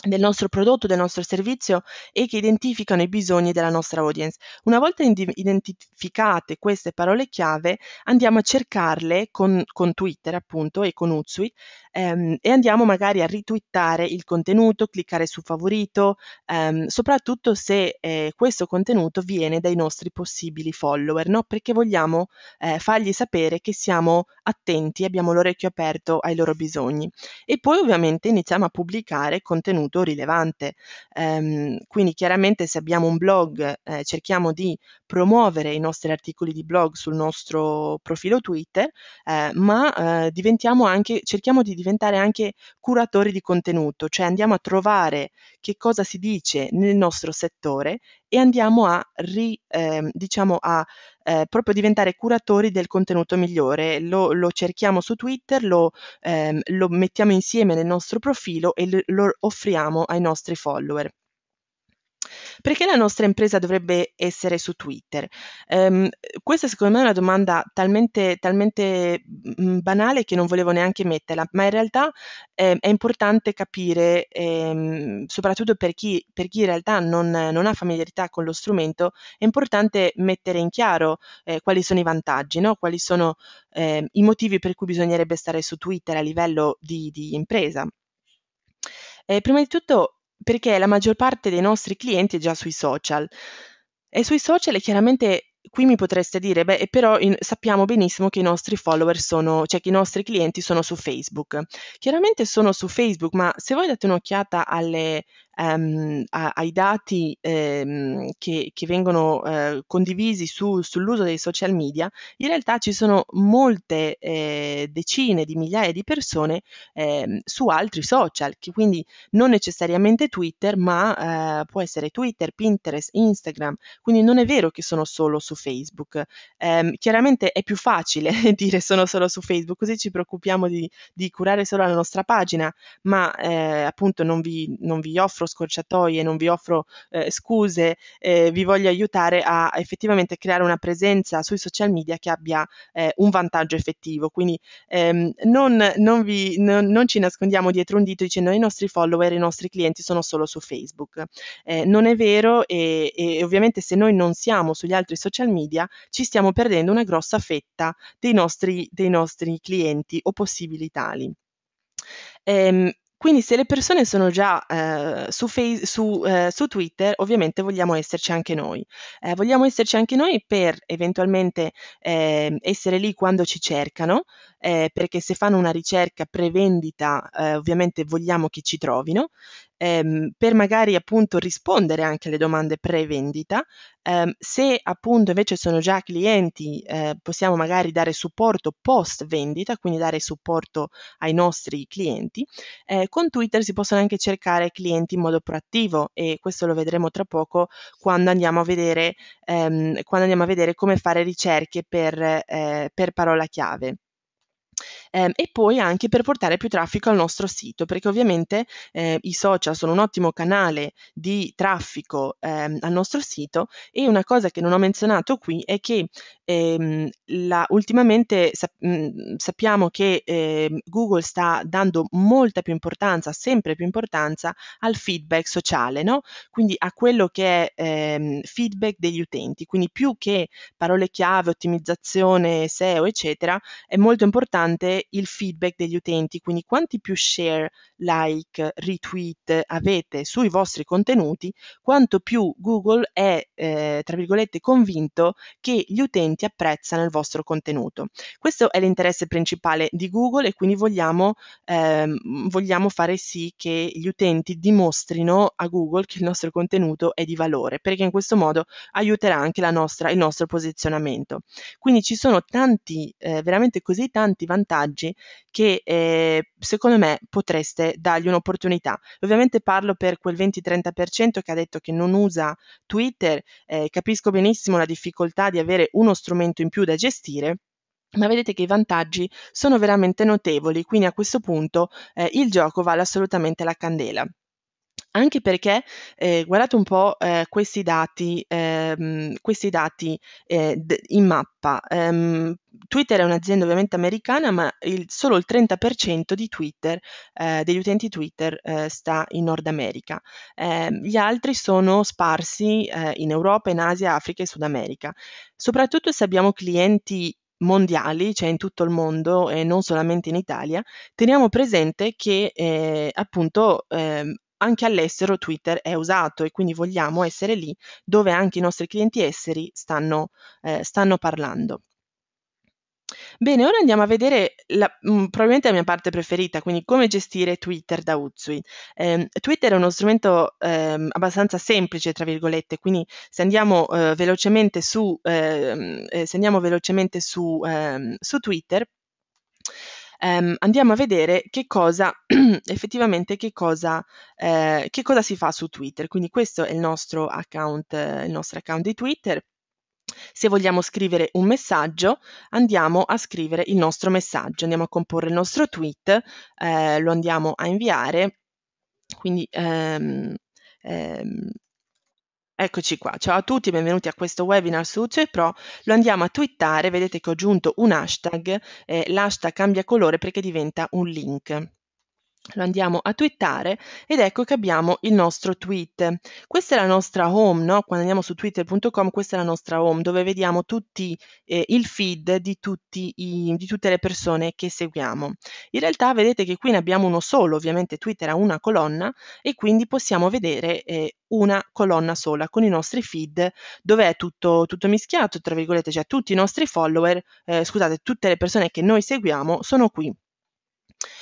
del nostro prodotto, del nostro servizio e che identificano i bisogni della nostra audience. Una volta identificate queste parole chiave, andiamo a cercarle con, con Twitter appunto e con Utsui ehm, e andiamo magari a ritwittare il contenuto, cliccare su favorito, ehm, soprattutto se eh, questo contenuto viene dai nostri possibili follower, no? perché vogliamo eh, fargli sapere che siamo attenti, abbiamo l'orecchio aperto ai loro bisogni. E poi ovviamente iniziamo a pubblicare contenuti contenuto rilevante. Ehm, quindi chiaramente se abbiamo un blog eh, cerchiamo di promuovere i nostri articoli di blog sul nostro profilo Twitter, eh, ma eh, anche, cerchiamo di diventare anche curatori di contenuto, cioè andiamo a trovare che cosa si dice nel nostro settore e andiamo a, ri, eh, diciamo a eh, proprio diventare curatori del contenuto migliore. Lo, lo cerchiamo su Twitter, lo, ehm, lo, mettiamo insieme nel nostro profilo e lo offriamo ai nostri follower. Perché la nostra impresa dovrebbe essere su Twitter? Ehm, questa secondo me è una domanda talmente, talmente mm, mm, banale che non volevo neanche metterla, ma in realtà eh, è importante capire, ehm, soprattutto per chi, per chi, in realtà non, non, ha familiarità con lo strumento, è importante mettere in chiaro eh, quali sono i vantaggi, no? quali sono eh, i motivi per cui bisognerebbe stare su Twitter a livello di, di impresa. Eh, prima di tutto perché la maggior parte dei nostri clienti è già sui social. E sui social chiaramente qui mi potreste dire, beh, però in, sappiamo benissimo che i nostri follower sono, cioè che i nostri clienti sono su Facebook. Chiaramente sono su Facebook, ma se voi date un'occhiata alle, ehm, a, ai dati ehm, che, che, vengono eh, condivisi su, sull'uso dei social media, in realtà ci sono molte eh, decine di migliaia di persone ehm, su altri social, che quindi non necessariamente Twitter, ma eh, può essere Twitter, Pinterest, Instagram, quindi non è vero che sono solo su Facebook. Ehm, chiaramente è più facile dire sono solo su Facebook, così ci preoccupiamo di, di curare solo la nostra pagina, ma eh, appunto non vi, non vi offro scorciatoie, non vi offro eh, scuse, eh, vi voglio aiutare a effettivamente creare una presenza sui social media che abbia eh, un vantaggio effettivo. Quindi ehm, non, non, vi, non, non, ci nascondiamo dietro un dito dicendo i nostri follower, i nostri clienti sono solo su Facebook. Eh, non è vero e, e ovviamente se noi non siamo sugli altri social media ci stiamo perdendo una grossa fetta dei nostri, dei nostri clienti o possibili tali. Um, ehm, quindi se le persone sono già eh, su, face, su, eh, su, Twitter, ovviamente vogliamo esserci anche noi. Eh, vogliamo esserci anche noi per eventualmente ehm, essere lì quando ci cercano, eh, perché se fanno una ricerca pre-vendita, prevendita, eh, ovviamente vogliamo che ci trovino ehm, per magari appunto rispondere anche alle domande pre-vendita. Ehm, se appunto invece sono già clienti, eh, possiamo magari dare supporto post-vendita, quindi dare supporto ai nostri clienti. Eh, con Twitter si possono anche cercare clienti in modo proattivo e questo lo vedremo tra poco quando andiamo a vedere, ehm, quando andiamo a vedere come fare ricerche per, eh, per parola chiave ehm, e poi anche per portare più traffico al nostro sito, perché ovviamente eh, i social sono un ottimo canale di traffico ehm, al nostro sito e una cosa che non ho menzionato qui è che ehm, la, ultimamente sap- mh, mhmm, sappiamo che ehm, Google sta dando molta più importanza, sempre più importanza al feedback sociale, no? quindi a quello che è ehm, feedback degli utenti, quindi più che parole chiave, ottimizzazione, SEO, eccetera, è molto importante il feedback degli utenti, quindi quanti più share like, retweet avete sui vostri contenuti, quanto più Google è, eh, tra virgolette, convinto che gli utenti apprezzano il vostro contenuto. Questo è l'interesse principale di Google e quindi vogliamo, ehm, vogliamo fare sì che gli utenti dimostrino a Google che il nostro contenuto è di valore, perché in questo modo aiuterà anche nostra, il nostro posizionamento. Quindi ci sono tanti, eh, veramente così tanti vantaggi che eh, secondo me potreste comunque dargli un'opportunità. Ovviamente parlo per quel 20-30% che ha detto che non usa Twitter, eh, capisco benissimo la difficoltà di avere uno strumento in più da gestire, ma vedete che i vantaggi sono veramente notevoli, quindi a questo punto eh, il gioco vale assolutamente la candela. Anche perché, eh, guardate un po' eh, questi dati, ehm, questi dati eh, d- in mappa. Um, Twitter è un'azienda ovviamente americana, ma il, solo il 30% di Twitter, eh, degli utenti Twitter eh, sta in Nord America. Ehm, gli altri sono sparsi eh, in Europa, in Asia, Africa e Sud America. Soprattutto se abbiamo clienti mondiali, cioè in tutto il mondo e non solamente in Italia, teniamo presente che eh, appunto eh, anche all'estero Twitter è usato e quindi vogliamo essere lì dove anche i nostri clienti esteri stanno, eh, stanno parlando. Bene, ora andiamo a vedere la, mm, probabilmente la mia parte preferita, quindi come gestire Twitter da Utsui. Eh, Twitter è uno strumento eh, abbastanza semplice, tra virgolette, quindi se andiamo eh, velocemente su, ehm, eh, se andiamo velocemente su, ehm, su Twitter ehm, andiamo a vedere che cosa effettivamente che cosa, eh, che cosa, si fa su Twitter. Quindi questo è il nostro account, eh, il nostro account di Twitter. Se vogliamo scrivere un messaggio, andiamo a scrivere il nostro messaggio, andiamo a comporre il nostro tweet, eh, lo andiamo a inviare. Quindi ehm, ehm, Eccoci qua, ciao a tutti, benvenuti a questo webinar su UCE Pro, lo andiamo a twittare, vedete che ho aggiunto un hashtag, eh, l'hashtag cambia colore perché diventa un link lo andiamo a twittare ed ecco che abbiamo il nostro tweet. Questa è la nostra home, no? quando andiamo su twitter.com questa è la nostra home dove vediamo tutti eh, il feed di, i, di, tutte le persone che seguiamo. In realtà vedete che qui ne abbiamo uno solo, ovviamente Twitter ha una colonna e quindi possiamo vedere eh, una colonna sola con i nostri feed dove è tutto, tutto mischiato, tra virgolette, cioè tutti i nostri follower, eh, scusate, tutte le persone che noi seguiamo sono qui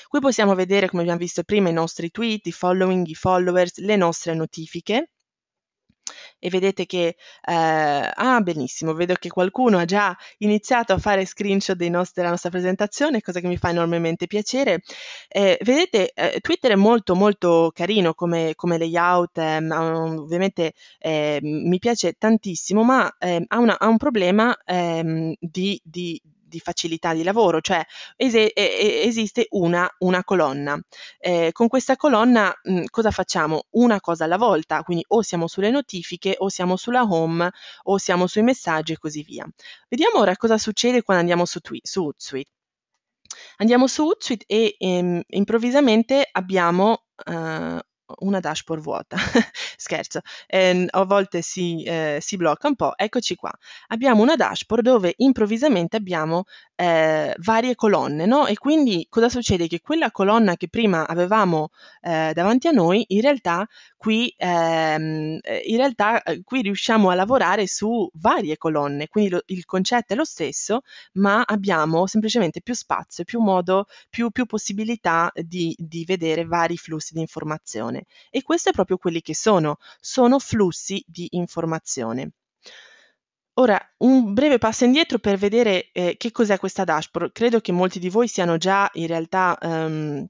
Qui possiamo vedere, come abbiamo visto prima, i nostri tweet, i following, i followers, le nostre notifiche e vedete che eh, ah benissimo vedo che qualcuno ha già iniziato a fare screenshot nostri, della nostra presentazione cosa che mi fa enormemente piacere eh, vedete eh, twitter è molto molto carino come, come layout eh, mm, ovviamente eh, mi piace tantissimo ma ehm, ha, una, ha, un problema ehm, di, di di facilità di lavoro, cioè es- esiste una, una colonna. Eh, con questa colonna mh, cosa facciamo? Una cosa alla volta, quindi o siamo sulle notifiche o siamo sulla home o siamo sui messaggi e così via. Vediamo ora cosa succede quando andiamo su, twi- su Hootsuite. Andiamo su Hootsuite e ehm, improvvisamente abbiamo eh, una dashboard vuota, scherzo, eh, a volte si, eh, si, blocca un po', eccoci qua, abbiamo una dashboard dove improvvisamente abbiamo eh, varie colonne, no? E quindi cosa succede? Che quella colonna che prima avevamo eh, davanti a noi, in realtà qui, ehm, eh, in realtà eh, qui riusciamo a lavorare su varie colonne, quindi lo, il concetto è lo stesso, ma abbiamo semplicemente più spazio, più modo, più, più possibilità di, di vedere vari flussi di informazione informazione e questo è proprio quelli che sono, sono flussi di informazione. Ora, un breve passo indietro per vedere eh, che cos'è questa dashboard. Credo che molti di voi siano già in realtà... Um,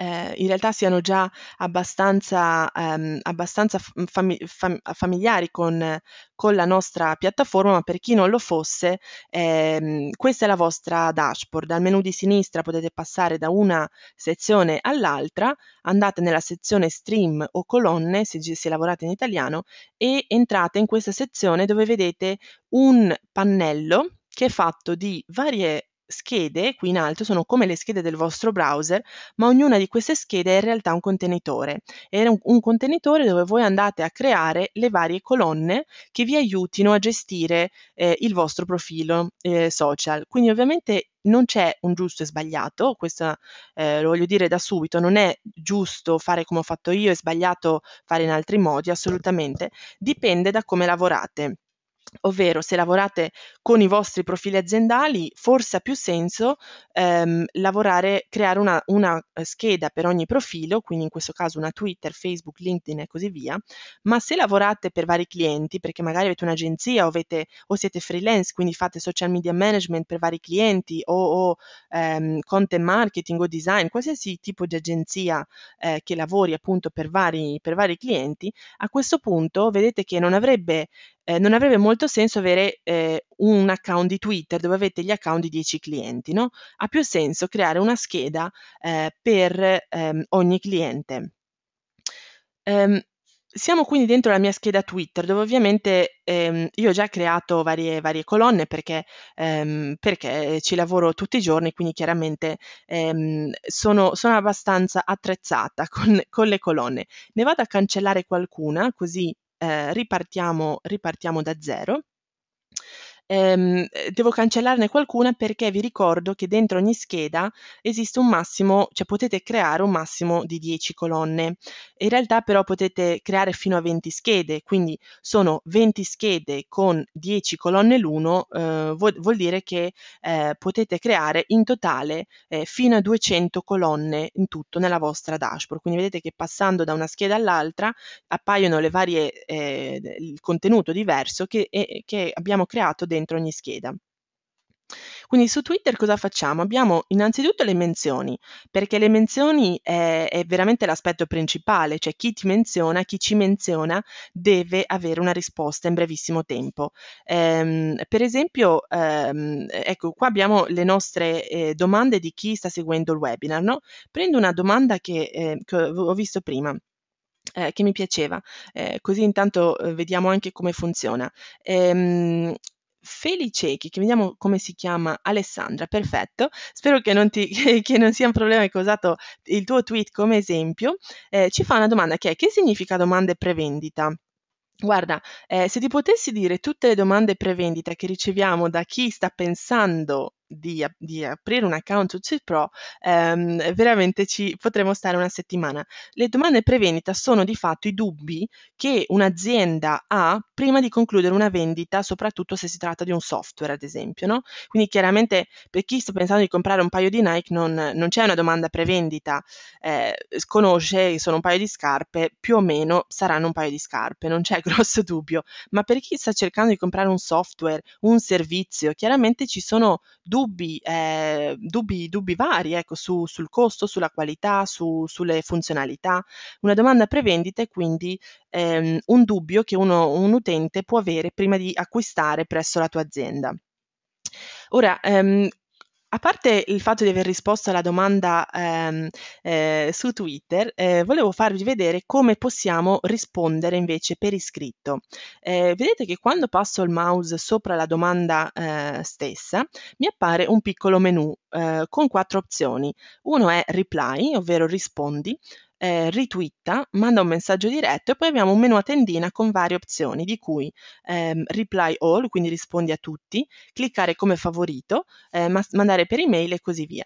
eh, in realtà siano già abbastanza, ehm, abbastanza mm, fami- fam- familiari con, con, la nostra piattaforma, ma per chi non lo fosse, ehm, questa è la vostra dashboard. Al menu di sinistra potete passare da una sezione all'altra, andate nella sezione stream o colonne, se, se lavorate in italiano, e entrate in questa sezione dove vedete un pannello che è fatto di varie schede qui in alto sono come le schede del vostro browser, ma ognuna di queste schede è in realtà un contenitore. È un, un contenitore dove voi andate a creare le varie colonne che vi aiutino a gestire eh, il vostro profilo eh, social. Quindi ovviamente non c'è un giusto e sbagliato, questo eh, lo voglio dire da subito, non è giusto fare come ho fatto io, è sbagliato fare in altri modi, assolutamente, dipende da come lavorate. Ovvero, se lavorate con i vostri profili aziendali, forse ha più senso ehm, lavorare, creare una, una, eh, scheda per ogni profilo, quindi in questo caso una Twitter, Facebook, LinkedIn e così via. Ma se lavorate per vari clienti, perché magari avete un'agenzia o, avete, o siete freelance, quindi fate social media management per vari clienti o, o ehm, content marketing o design, qualsiasi tipo di agenzia eh, che lavori appunto per vari, per vari clienti, a questo punto vedete che non avrebbe eh, non avrebbe molto senso avere eh, un account di Twitter dove avete gli account di 10 clienti, no? Ha più senso creare una scheda eh, per ehm, ogni cliente. Um, siamo quindi dentro la mia scheda Twitter, dove ovviamente ehm, io ho già creato varie, varie colonne perché, ehm, perché, ci lavoro tutti i giorni, quindi chiaramente ehm, sono, sono, abbastanza attrezzata con, con, le colonne. Ne vado a cancellare qualcuna, così eh, ripartiamo, ripartiamo da zero ehm, devo cancellarne qualcuna perché vi ricordo che dentro ogni scheda esiste un massimo, cioè potete creare un massimo di 10 colonne. In realtà però potete creare fino a 20 schede, quindi sono 20 schede con 10 colonne l'uno, eh, vuol, vuol, dire che eh, potete creare in totale eh, fino a 200 colonne in tutto nella vostra dashboard. Quindi vedete che passando da una scheda all'altra appaiono le varie, eh, il contenuto diverso che, che abbiamo creato dentro dentro ogni scheda. Quindi su Twitter cosa facciamo? Abbiamo innanzitutto le menzioni, perché le menzioni è, è, veramente l'aspetto principale, cioè chi ti menziona, chi ci menziona deve avere una risposta in brevissimo tempo. Ehm, per esempio, ehm, ecco qua abbiamo le nostre eh, domande di chi sta seguendo il webinar. No? Prendo una domanda che, eh, che ho visto prima. Eh, che mi piaceva, eh, così intanto eh, vediamo anche come funziona. Ehm, Felicechi, che vediamo come si chiama Alessandra, perfetto. Spero che non, ti, che non sia un problema che ho usato il tuo tweet come esempio. Eh, ci fa una domanda che è che significa domande prevendita? Guarda, eh, se ti potessi dire tutte le domande prevendita che riceviamo da chi sta pensando di, di aprire un account UC Pro, ehm, veramente ci potremmo stare una settimana. Le domande prevendita sono di fatto i dubbi che un'azienda ha prima di concludere una vendita, soprattutto se si tratta di un software, ad esempio. No? Quindi chiaramente per chi sta pensando di comprare un paio di Nike non, non c'è una domanda prevendita, eh, conosce che sono un paio di scarpe, più o meno saranno un paio di scarpe, non c'è grosso dubbio, ma per chi sta cercando di comprare un software, un servizio, chiaramente ci sono dubbi, eh, dubbi, dubbi vari ecco, su, sul costo, sulla qualità, su, sulle funzionalità. Una domanda prevendita è quindi ehm, un dubbio che uno, un utente utente può avere prima di acquistare presso la tua azienda. Ora, ehm, a parte il fatto di aver risposto alla domanda ehm, eh, su Twitter, eh, volevo farvi vedere come possiamo rispondere invece per iscritto. Eh, vedete che quando passo il mouse sopra la domanda eh, stessa, mi appare un piccolo menu eh, con quattro opzioni. Uno è reply, ovvero rispondi, eh, ritwitta, manda un messaggio diretto e poi abbiamo un menu a tendina con varie opzioni, di cui ehm, reply all, quindi rispondi a tutti, cliccare come favorito, eh, mandare per email e così via.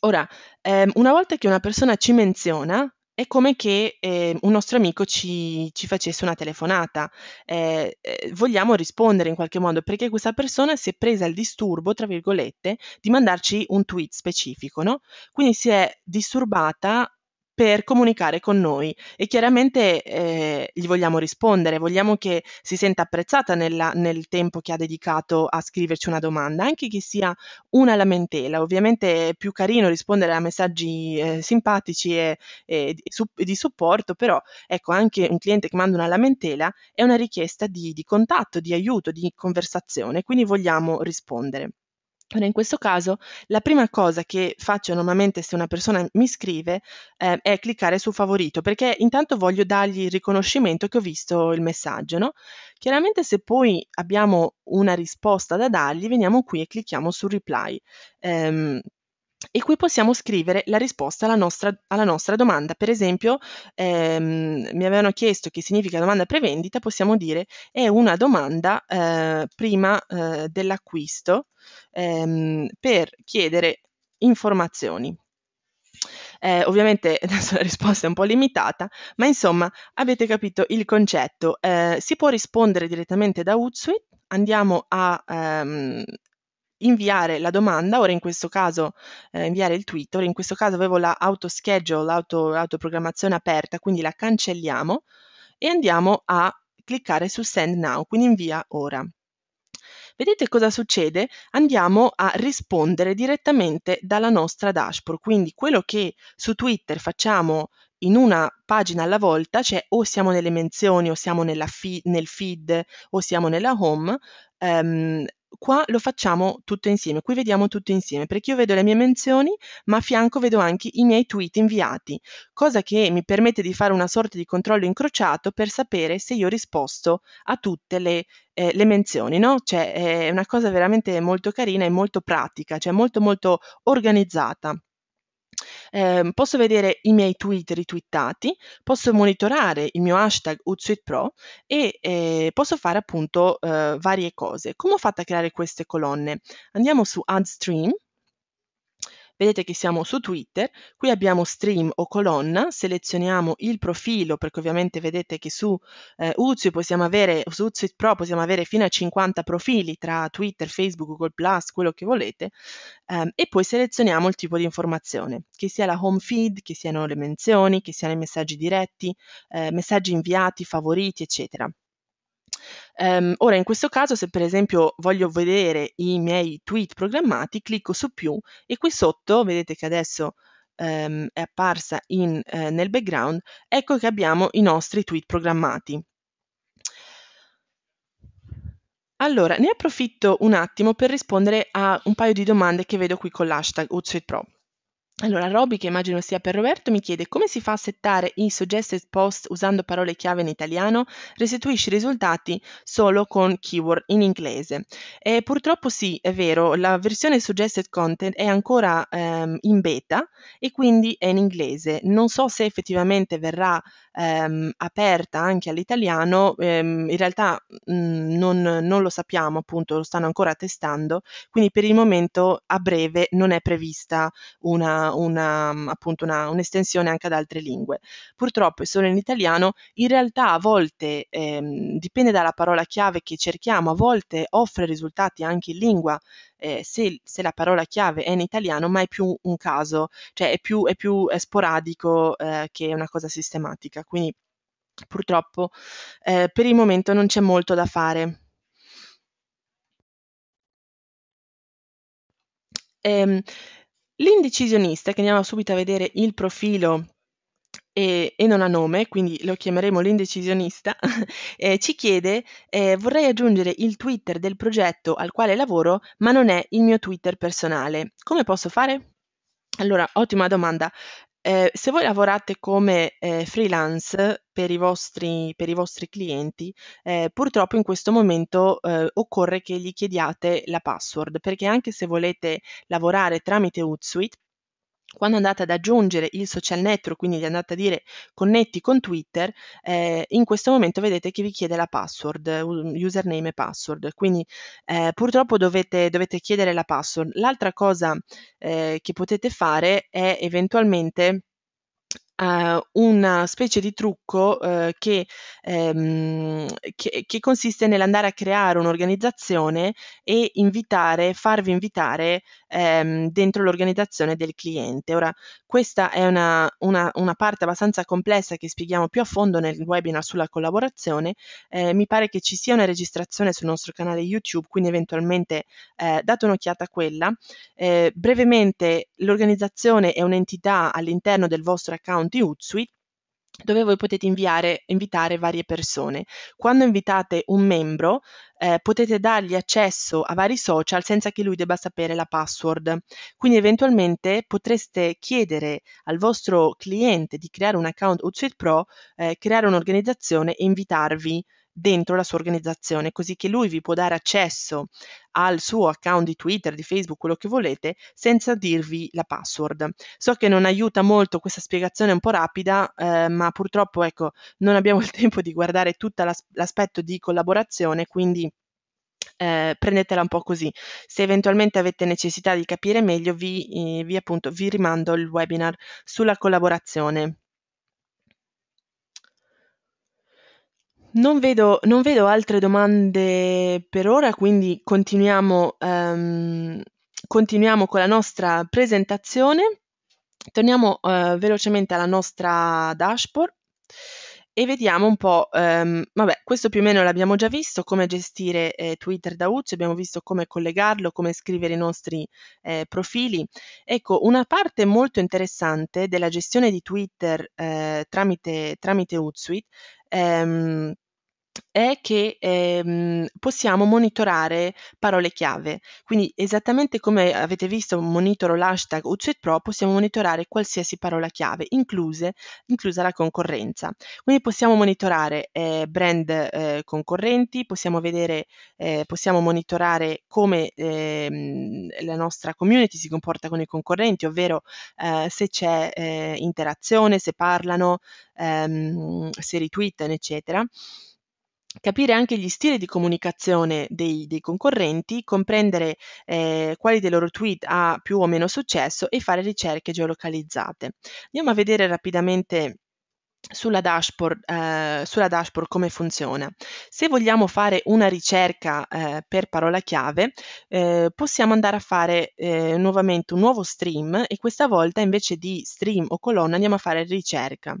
Ora, ehm, una volta che una persona ci menziona, è come che eh, un nostro amico ci, ci facesse una telefonata. Eh, eh, vogliamo rispondere in qualche modo perché questa persona si è presa il disturbo, tra virgolette, di mandarci un tweet specifico, no? Quindi si è disturbata per comunicare con noi e chiaramente eh, gli vogliamo rispondere, vogliamo che si senta apprezzata nella, nel tempo che ha dedicato a scriverci una domanda, anche che sia una lamentela. Ovviamente è più carino rispondere a messaggi eh, simpatici e, e di, di, supporto, però ecco anche un cliente che manda una lamentela è una richiesta di, di contatto, di aiuto, di conversazione, quindi vogliamo rispondere. Ora, in questo caso, la prima cosa che faccio normalmente se una persona mi scrive eh, è cliccare su favorito, perché intanto voglio dargli il riconoscimento che ho visto il messaggio. No? Chiaramente, se poi abbiamo una risposta da dargli, veniamo qui e clicchiamo su reply. Ehm, e qui possiamo scrivere la risposta alla nostra, alla nostra domanda. Per esempio, ehm, mi avevano chiesto che significa domanda prevendita, possiamo dire è una domanda eh, prima eh, dell'acquisto ehm, per chiedere informazioni. Eh, ovviamente adesso la risposta è un po' limitata, ma insomma avete capito il concetto. Eh, si può rispondere direttamente da Hootsuite, andiamo a, um, inviare la domanda, ora in questo caso eh, inviare il tweet, ora in questo caso avevo la auto schedule, l'auto, l'autoprogrammazione aperta, quindi la cancelliamo e andiamo a cliccare su send now, quindi invia ora. Vedete cosa succede? Andiamo a rispondere direttamente dalla nostra dashboard, quindi quello che su Twitter facciamo in una pagina alla volta, cioè o siamo nelle menzioni o siamo fi- nel feed o siamo nella home, ehm, qua lo facciamo tutto insieme, qui vediamo tutto insieme, perché io vedo le mie menzioni, ma a fianco vedo anche i miei tweet inviati, cosa che mi permette di fare una sorta di controllo incrociato per sapere se io ho risposto a tutte le, eh, le menzioni, no? Cioè è una cosa veramente molto carina e molto pratica, cioè molto molto organizzata eh, posso vedere i miei tweet ritwittati, posso monitorare il mio hashtag UtsuitPro e eh, posso fare appunto eh, varie cose. Come ho fatto a creare queste colonne? Andiamo su AdStream Vedete che siamo su Twitter, qui abbiamo stream o colonna, selezioniamo il profilo perché ovviamente vedete che su eh, Uzio possiamo avere, su Uzio Pro possiamo avere fino a 50 profili tra Twitter, Facebook, Google Plus, quello che volete ehm, e poi selezioniamo il tipo di informazione, che sia la home feed, che siano le menzioni, che siano i messaggi diretti, eh, messaggi inviati, favoriti, eccetera. Um, ora, in questo caso, se per esempio voglio vedere i miei tweet programmati, clicco su più e qui sotto vedete che adesso um, è apparsa in, eh, nel background, ecco che abbiamo i nostri tweet programmati. Allora, ne approfitto un attimo per rispondere a un paio di domande che vedo qui con l'hashtag UCITPRO. Allora, Roby, che immagino sia per Roberto, mi chiede come si fa a settare i suggested post usando parole chiave in italiano, restituisce i risultati solo con keyword in inglese. E purtroppo sì, è vero, la versione suggested content è ancora ehm, in beta e quindi è in inglese. Non so se effettivamente verrà ehm, aperta anche all'italiano, ehm, in realtà mh, mm, non, non lo sappiamo, appunto, lo stanno ancora testando, quindi per il momento a breve non è prevista una una, appunto una, un'estensione anche ad altre lingue. Purtroppo è solo in italiano, in realtà a volte ehm, dipende dalla parola chiave che cerchiamo, a volte offre risultati anche in lingua eh, se, se, la parola chiave è in italiano, ma è più un caso, cioè è più, è più è eh, sporadico eh, che una cosa sistematica. Quindi purtroppo eh, per il momento non c'è molto da fare. Ehm, L'indecisionista, che andiamo subito a vedere il profilo e, e, non ha nome, quindi lo chiameremo l'indecisionista, eh, ci chiede eh, vorrei aggiungere il Twitter del progetto al quale lavoro, ma non è il mio Twitter personale. Come posso fare? Allora, ottima domanda. Eh, se voi lavorate come eh, freelance per i vostri, per i vostri clienti, eh, purtroppo in questo momento eh, occorre che gli chiediate la password, perché anche se volete lavorare tramite Hootsuite, quando andate ad aggiungere il social network, quindi gli andate a dire connetti con Twitter, eh, in questo momento vedete che vi chiede la password, username e password, quindi eh, purtroppo dovete, dovete, chiedere la password. L'altra cosa eh, che potete fare è eventualmente eh, una specie di trucco eh, che, ehm, che, che, consiste nell'andare a creare un'organizzazione e invitare, farvi invitare ehm, dentro l'organizzazione del cliente. Ora, questa è una, una, una, parte abbastanza complessa che spieghiamo più a fondo nel webinar sulla collaborazione. Eh, mi pare che ci sia una registrazione sul nostro canale YouTube, quindi eventualmente eh, date un'occhiata a quella. Eh, brevemente, l'organizzazione è un'entità all'interno del vostro account conti Hootsuite dove voi potete inviare, invitare varie persone. Quando invitate un membro eh, potete dargli accesso a vari social senza che lui debba sapere la password. Quindi eventualmente potreste chiedere al vostro cliente di creare un account Hootsuite Pro, eh, creare un'organizzazione e invitarvi dentro la sua organizzazione, così che lui vi può dare accesso al suo account di Twitter, di Facebook, quello che volete, senza dirvi la password. So che non aiuta molto questa spiegazione un po' rapida, eh, ma purtroppo ecco, non abbiamo il tempo di guardare tutto l'as- l'aspetto di collaborazione, quindi eh, prendetela un po' così. Se eventualmente avete necessità di capire meglio, vi, eh, vi, appunto, vi rimando il webinar sulla collaborazione. Non vedo, non vedo altre domande per ora, quindi continuiamo, ehm, continuiamo con la nostra presentazione. Torniamo eh, velocemente alla nostra dashboard e vediamo un po', ehm, vabbè, questo più o meno l'abbiamo già visto, come gestire eh, Twitter da UC, abbiamo visto come collegarlo, come scrivere i nostri eh, profili. Ecco, una parte molto interessante della gestione di Twitter eh, tramite, tramite Hootsuite ehm, è che ehm, possiamo monitorare parole chiave. Quindi esattamente come avete visto monitoro l'hashtag UCET Pro, possiamo monitorare qualsiasi parola chiave, incluse, inclusa la concorrenza. Quindi possiamo monitorare eh, brand eh, concorrenti, possiamo, vedere, eh, possiamo monitorare come ehm, la nostra community si comporta con i concorrenti, ovvero eh, se c'è eh, interazione, se parlano, ehm, se retweetano, eccetera capire anche gli stili di comunicazione dei, dei concorrenti, comprendere eh, quali dei loro tweet ha più o meno successo e fare ricerche geolocalizzate. Andiamo a vedere rapidamente sulla dashboard, eh, sulla dashboard, come funziona. Se vogliamo fare una ricerca eh, per parola chiave, eh, possiamo andare a fare eh, nuovamente un nuovo stream e questa volta invece di stream o colonna andiamo a fare ricerca.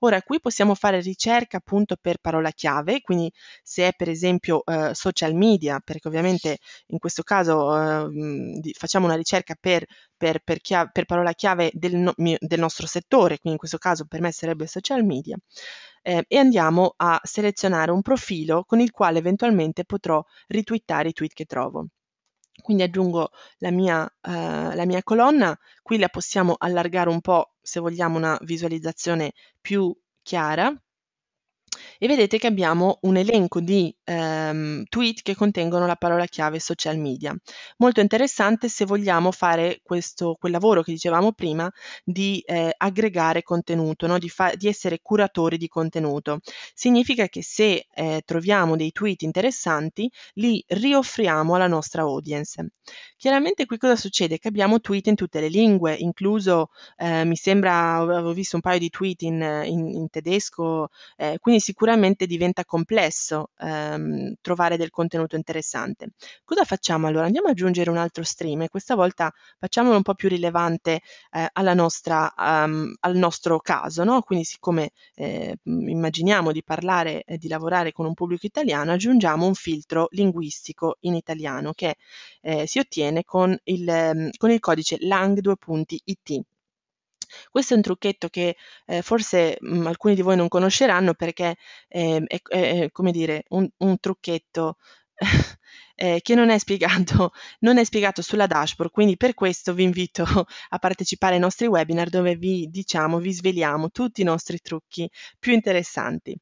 Ora qui possiamo fare ricerca appunto per parola chiave, quindi se è per esempio eh, social media, perché ovviamente in questo caso eh, mm, facciamo una ricerca per, per, per, chiave, per parola chiave del, no, mio, del, nostro settore, quindi in questo caso per me sarebbe social media, eh, e andiamo a selezionare un profilo con il quale eventualmente potrò ritwittare i tweet che trovo. Quindi aggiungo la mia, eh, la mia colonna, qui la possiamo allargare un po' se vogliamo una visualizzazione più chiara e vedete che abbiamo un elenco di ehm, tweet che contengono la parola chiave social media. Molto interessante se vogliamo fare questo, quel lavoro che dicevamo prima di eh, aggregare contenuto, no? di, fa- di, essere curatori di contenuto. Significa che se eh, troviamo dei tweet interessanti li rioffriamo alla nostra audience. Chiaramente qui cosa succede? Che abbiamo tweet in tutte le lingue, incluso eh, mi sembra avevo visto un paio di tweet in, in, in tedesco, eh, quindi sicuramente sicuramente diventa complesso ehm, trovare del contenuto interessante. Cosa facciamo allora? Andiamo ad aggiungere un altro stream e questa volta facciamolo un po' più rilevante eh, nostra, um, al nostro caso, no? quindi siccome eh, immaginiamo di parlare e di lavorare con un pubblico italiano, aggiungiamo un filtro linguistico in italiano che eh, si ottiene con il, ehm, con il codice lang2.it. Questo è un trucchetto che eh, forse mh, mm, alcuni di voi non conosceranno perché eh, è, è, come dire, un, un trucchetto eh, che non è, spiegato, non è spiegato sulla dashboard, quindi per questo vi invito a partecipare ai nostri webinar dove vi diciamo, vi sveliamo tutti i nostri trucchi più interessanti.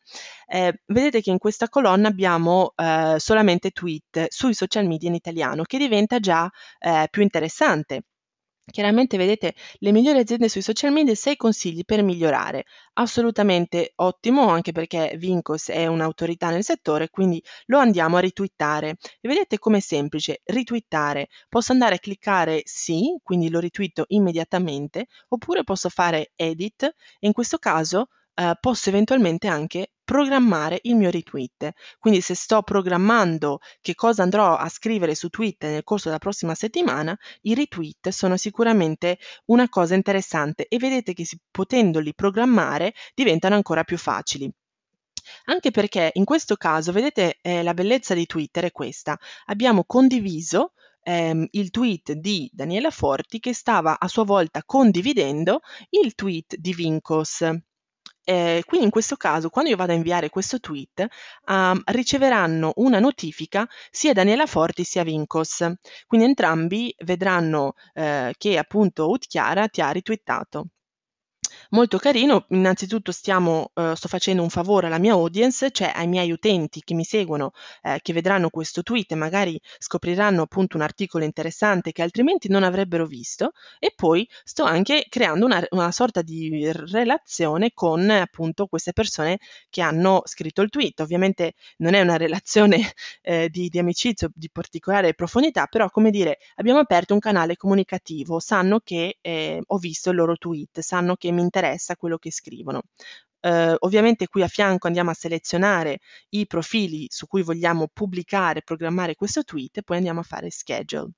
Eh, vedete che in questa colonna abbiamo eh, solamente tweet sui social media in italiano che diventa già eh, più interessante Chiaramente vedete le migliori aziende sui social media e 6 consigli per migliorare. Assolutamente ottimo, anche perché Vincos è un'autorità nel settore, quindi lo andiamo a ritwittare. E vedete com'è semplice, ritwittare. Posso andare a cliccare sì, quindi lo ritwitto immediatamente, oppure posso fare edit e in questo caso eh, posso eventualmente anche programmare il mio retweet. Quindi se sto programmando che cosa andrò a scrivere su Twitter nel corso della prossima settimana, i retweet sono sicuramente una cosa interessante e vedete che potendoli programmare diventano ancora più facili. Anche perché in questo caso, vedete, eh, la bellezza di Twitter è questa. Abbiamo condiviso ehm, il tweet di Daniela Forti che stava a sua volta condividendo il tweet di Vincos. Eh, quindi in questo caso, quando io vado a inviare questo tweet, um, riceveranno una notifica sia Daniela Forti sia Vincos. Quindi entrambi vedranno eh, che appunto Utchiara ti ha ritweetato molto carino. Innanzitutto stiamo, eh, sto facendo un favore alla mia audience, cioè ai miei utenti che mi seguono, eh, che vedranno questo tweet e magari scopriranno appunto un articolo interessante che altrimenti non avrebbero visto e poi sto anche creando una, una sorta di relazione con appunto queste persone che hanno scritto il tweet. Ovviamente non è una relazione eh, di, di amicizia di particolare profondità, però come dire abbiamo aperto un canale comunicativo, sanno che eh, ho visto il loro tweet, sanno che mi interessa interessa quello che scrivono. Uh, ovviamente qui a fianco andiamo a selezionare i profili su cui vogliamo pubblicare e programmare questo tweet e poi andiamo a fare schedule.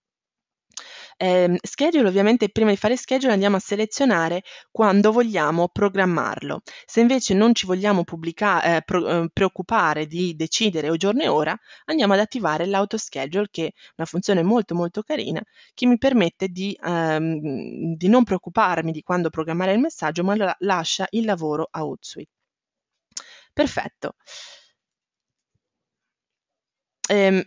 Ehm, schedule ovviamente prima di fare schedule andiamo a selezionare quando vogliamo programmarlo. Se invece non ci vogliamo pubblica- eh, pro- eh, preoccupare di decidere o giorno e ora, andiamo ad attivare l'autoschedule che è una funzione molto molto carina che mi permette di, ehm, di non preoccuparmi di quando programmare il messaggio, ma la- lascia il lavoro a Hootsuite. Perfetto. Ehm,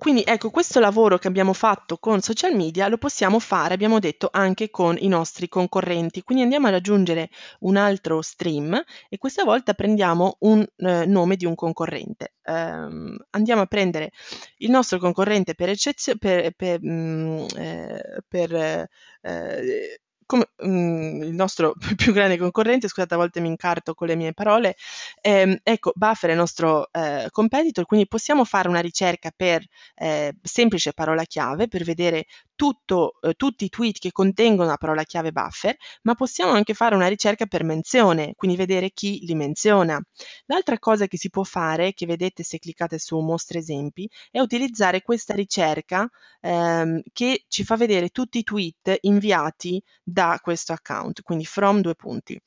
quindi ecco, questo lavoro che abbiamo fatto con social media lo possiamo fare, abbiamo detto, anche con i nostri concorrenti. Quindi andiamo ad aggiungere un altro stream e questa volta prendiamo un eh, nome di un concorrente. Um, andiamo a prendere il nostro concorrente per, eccezio- per, per, mh, mm, eh, per eh, come mh, mm, il nostro più grande concorrente, scusate a volte mi incarto con le mie parole, ehm, ecco Buffer è il nostro eh, competitor, quindi possiamo fare una ricerca per eh, semplice parola chiave per vedere tutto, eh, tutti i tweet che contengono la parola chiave buffer, ma possiamo anche fare una ricerca per menzione, quindi vedere chi li menziona. L'altra cosa che si può fare, che vedete se cliccate su mostra esempi, è utilizzare questa ricerca ehm, che ci fa vedere tutti i tweet inviati da questo account, quindi from due punti.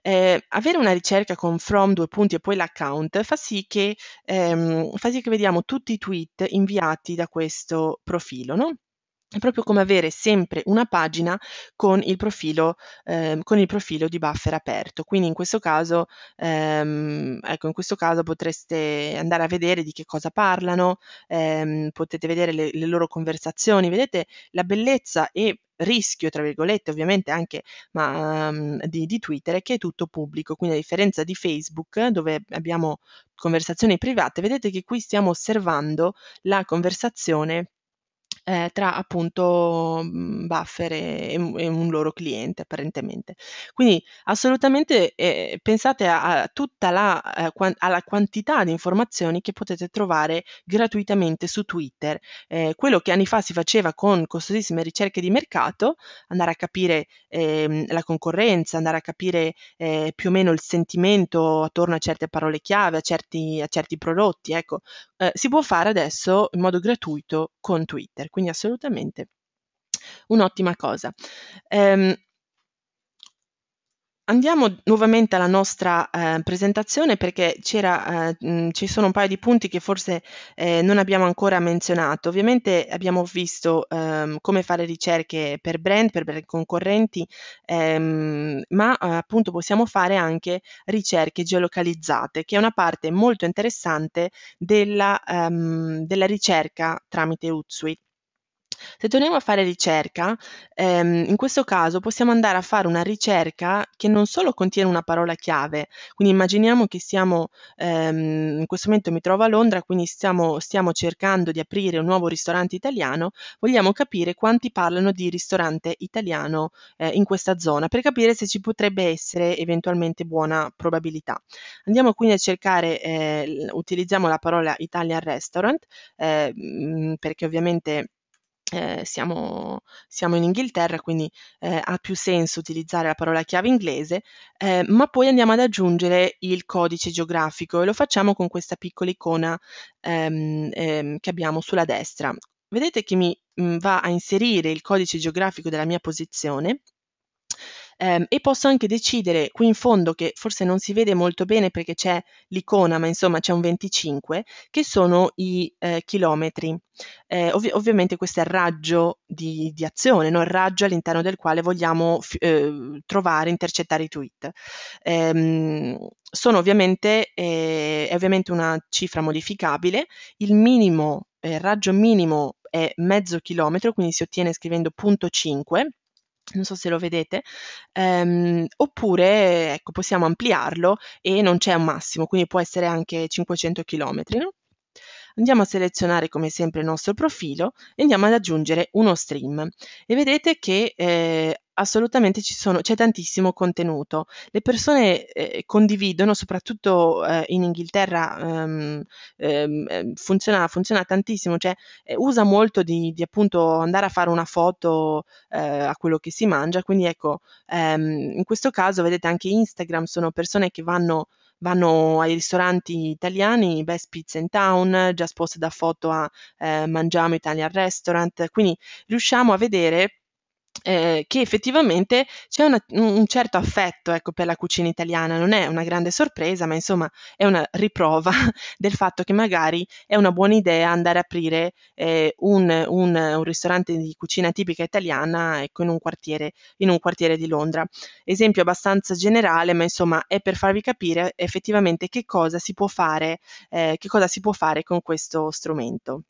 Eh, avere una ricerca con from due punti e poi l'account fa sì, che, ehm, fa sì che vediamo tutti i tweet inviati da questo profilo, no? È proprio come avere sempre una pagina con il profilo, ehm, con il profilo di buffer aperto. Quindi in questo, caso, ehm, ecco, in questo caso potreste andare a vedere di che cosa parlano, ehm, potete vedere le, le loro conversazioni, vedete la bellezza e rischio, tra virgolette, ovviamente anche ma, um, di, di, Twitter, è che è tutto pubblico, quindi a differenza di Facebook, dove abbiamo conversazioni private, vedete che qui stiamo osservando la conversazione eh, tra appunto mhmm, Buffer e, e, un loro cliente apparentemente. Quindi assolutamente eh, pensate a, a tutta la eh, alla quantità di informazioni che potete trovare gratuitamente su Twitter. Eh, quello che anni fa si faceva con costosissime ricerche di mercato, andare a capire ehm, la concorrenza, andare a capire eh, più o meno il sentimento attorno a certe parole chiave, a certi, a certi prodotti, ecco, eh, si può fare adesso in modo gratuito con Twitter quindi assolutamente un'ottima cosa. Um, Andiamo nuovamente alla nostra eh, presentazione perché eh, mh, ci sono un paio di punti che forse eh, non abbiamo ancora menzionato. Ovviamente abbiamo visto ehm, come fare ricerche per brand, per brand concorrenti, ehm, ma eh, appunto possiamo fare anche ricerche geolocalizzate, che è una parte molto interessante della, ehm, della ricerca tramite Hootsuite. Se torniamo a fare ricerca, ehm, in questo caso possiamo andare a fare una ricerca che non solo contiene una parola chiave, quindi immaginiamo che siamo, ehm, in questo momento mi trovo a Londra, quindi stiamo, stiamo cercando di aprire un nuovo ristorante italiano, vogliamo capire quanti parlano di ristorante italiano eh, in questa zona per capire se ci potrebbe essere eventualmente buona probabilità. Andiamo quindi a cercare, eh, utilizziamo la parola Italian Restaurant eh, mm, perché ovviamente eh, siamo, siamo, in Inghilterra, quindi eh, ha più senso utilizzare la parola chiave inglese, eh, ma poi andiamo ad aggiungere il codice geografico e lo facciamo con questa piccola icona ehm, ehm, che abbiamo sulla destra. Vedete che mi mh, mm, va a inserire il codice geografico della mia posizione ehm, e posso anche decidere qui in fondo che forse non si vede molto bene perché c'è l'icona, ma insomma c'è un 25, che sono i eh, chilometri. Eh, ovvi- ovviamente questo è il raggio di, di azione, no? il raggio all'interno del quale vogliamo f- eh, trovare, intercettare i tweet. Ehm, sono ovviamente, eh, è ovviamente una cifra modificabile, il minimo, eh, il raggio minimo è mezzo chilometro, quindi si ottiene scrivendo punto 5 non so se lo vedete, ehm, oppure ecco, possiamo ampliarlo e non c'è un massimo, quindi può essere anche 500 km. No? andiamo a selezionare come sempre il nostro profilo e andiamo ad aggiungere uno stream e vedete che eh, assolutamente c'è tantissimo contenuto. Le persone eh, condividono, soprattutto eh, in Inghilterra um, um, funziona, funziona, tantissimo, cioè eh, usa molto di, di, appunto andare a fare una foto eh, a quello che si mangia, quindi ecco, um, in questo caso vedete anche Instagram sono persone che vanno vanno ai ristoranti italiani, Best Pizza in Town, già sposta da Foto a eh, Mangiamo Italian Restaurant, quindi riusciamo a vedere eh, che effettivamente c'è una, un certo affetto ecco, per la cucina italiana, non è una grande sorpresa, ma insomma è una riprova del fatto che magari è una buona idea andare a aprire eh, un, un, un, ristorante di cucina tipica italiana ecco, in, un quartiere, in un quartiere di Londra. Esempio abbastanza generale, ma insomma è per farvi capire effettivamente che cosa si può fare, eh, che cosa si può fare con questo strumento.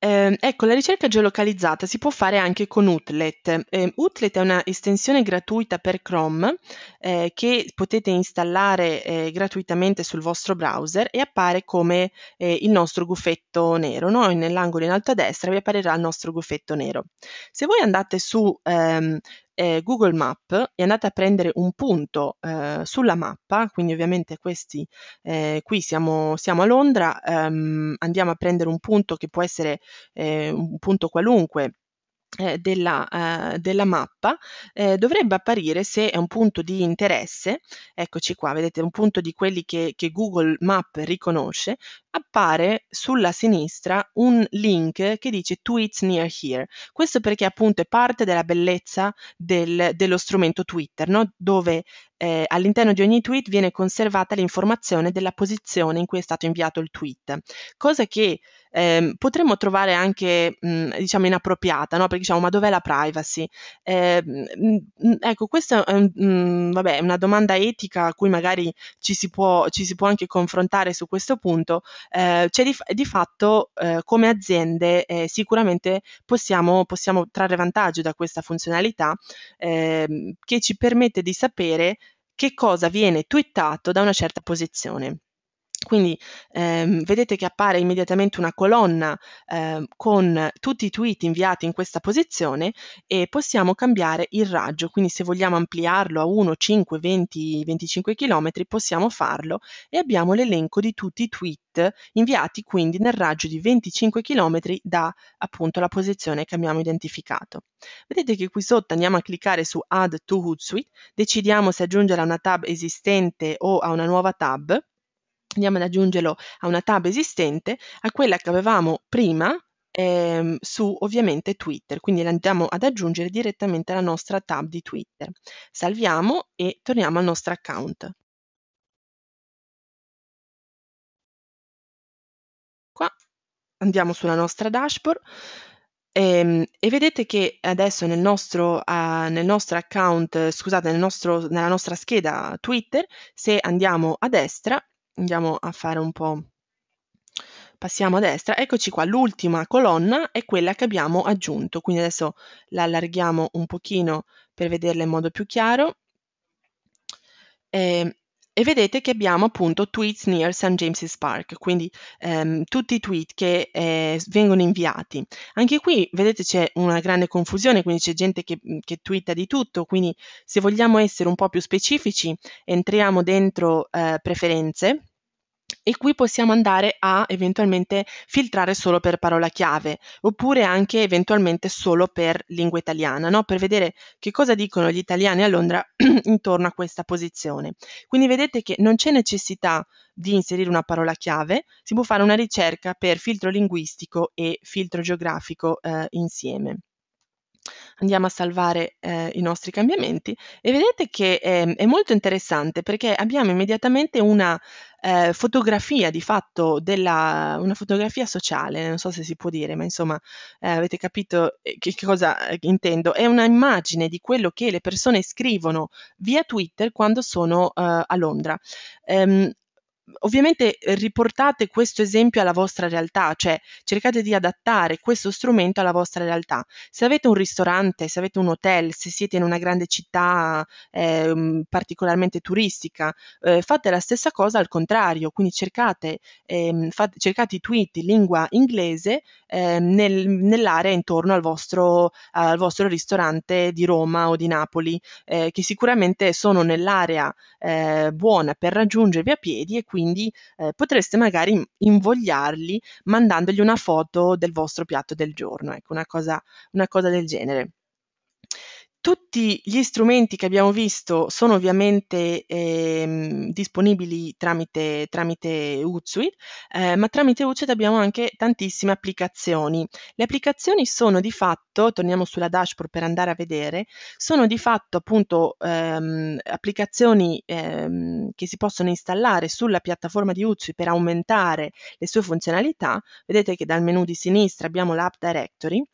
Eh, ecco, la ricerca geolocalizzata si può fare anche con Outlet. Eh, Utlet è un'estensione gratuita per Chrome eh, che potete installare eh, gratuitamente sul vostro browser e appare come eh, il nostro gufetto nero. No? Nell'angolo in alto a destra vi apparirà il nostro gufetto nero. Se voi andate su ehm, eh, Google Map è andata a prendere un punto eh, sulla mappa, quindi ovviamente questi, eh, qui siamo, siamo, a Londra, ehm, andiamo a prendere un punto che può essere eh, un punto qualunque eh, della, uh, della, mappa eh, dovrebbe apparire se è un punto di interesse, eccoci qua, vedete un punto di quelli che, che Google Map riconosce, appare sulla sinistra un link che dice Tweets Near Here. Questo perché appunto è parte della bellezza del, dello strumento Twitter, no? dove eh, all'interno di ogni tweet viene conservata l'informazione della posizione in cui è stato inviato il tweet, cosa che eh, potremmo trovare anche mh, mm, diciamo inappropriata, no? perché diciamo ma dov'è la privacy? Eh, mh, mm, mm, ecco, questa è un, mh, vabbè, una domanda etica a cui magari ci si può, ci si può anche confrontare su questo punto, eh, cioè di, di fatto eh, come aziende eh, sicuramente possiamo, possiamo, trarre vantaggio da questa funzionalità ehm, che ci permette di sapere che cosa viene twittato da una certa posizione. Quindi ehm, vedete che appare immediatamente una colonna eh, con tutti i tweet inviati in questa posizione e possiamo cambiare il raggio, quindi se vogliamo ampliarlo a 1, 5, 20, 25 km possiamo farlo e abbiamo l'elenco di tutti i tweet inviati quindi nel raggio di 25 km da appunto la posizione che abbiamo identificato. Vedete che qui sotto andiamo a cliccare su Add to Hootsuite, decidiamo se aggiungere a una tab esistente o a una nuova tab andiamo ad aggiungerlo a una tab esistente, a quella che avevamo prima ehm, su ovviamente Twitter, quindi andiamo ad aggiungere direttamente alla nostra tab di Twitter. Salviamo e torniamo al nostro account. Qua andiamo sulla nostra dashboard e, ehm, e, vedete che adesso nel nostro, uh, nel nostro account, scusate, nel nostro, nella nostra scheda Twitter, se andiamo a destra, andiamo a fare un po' passiamo a destra, eccoci qua, l'ultima colonna è quella che abbiamo aggiunto, quindi adesso la allarghiamo un pochino per vederla in modo più chiaro. E ehm, e vedete che abbiamo appunto tweets near St. James's Park, quindi ehm, tutti i tweet che eh, vengono inviati. Anche qui vedete c'è una grande confusione, quindi c'è gente che, mhmm, che twitta di tutto, quindi se vogliamo essere un po' più specifici entriamo dentro eh, preferenze e qui possiamo andare a eventualmente filtrare solo per parola chiave oppure anche eventualmente solo per lingua italiana, no? per vedere che cosa dicono gli italiani a Londra intorno a questa posizione. Quindi vedete che non c'è necessità di inserire una parola chiave, si può fare una ricerca per filtro linguistico e filtro geografico eh, insieme andiamo a salvare eh, i nostri cambiamenti e vedete che eh, è molto interessante perché abbiamo immediatamente una eh, fotografia di fatto della, una fotografia sociale, non so se si può dire, ma insomma eh, avete capito eh, che cosa eh, intendo, è un'immagine di quello che le persone scrivono via Twitter quando sono a Londra. Ehm, Ovviamente eh, riportate questo esempio alla vostra realtà, cioè cercate di adattare questo strumento alla vostra realtà. Se avete un ristorante, se avete un hotel, se siete in una grande città eh, particolarmente turistica, eh, fate la stessa cosa al contrario, quindi cercate, eh, fate, cercate i tweet in lingua inglese ehm, nel, nell'area intorno al vostro, al vostro, ristorante di Roma o di Napoli, eh, che sicuramente sono nell'area eh, buona per raggiungervi a piedi e quindi quindi eh, potreste magari invogliarli mandandogli una foto del vostro piatto del giorno, ecco, una cosa, una cosa del genere. Tutti gli strumenti che abbiamo visto sono ovviamente ehm, disponibili tramite, tramite UCID, eh, ma tramite UCID abbiamo anche tantissime applicazioni. Le applicazioni sono di fatto, torniamo sulla dashboard per andare a vedere, sono di fatto appunto ehm, applicazioni ehm, che si possono installare sulla piattaforma di Utsui per aumentare le sue funzionalità. Vedete che dal menu di sinistra abbiamo l'App Directory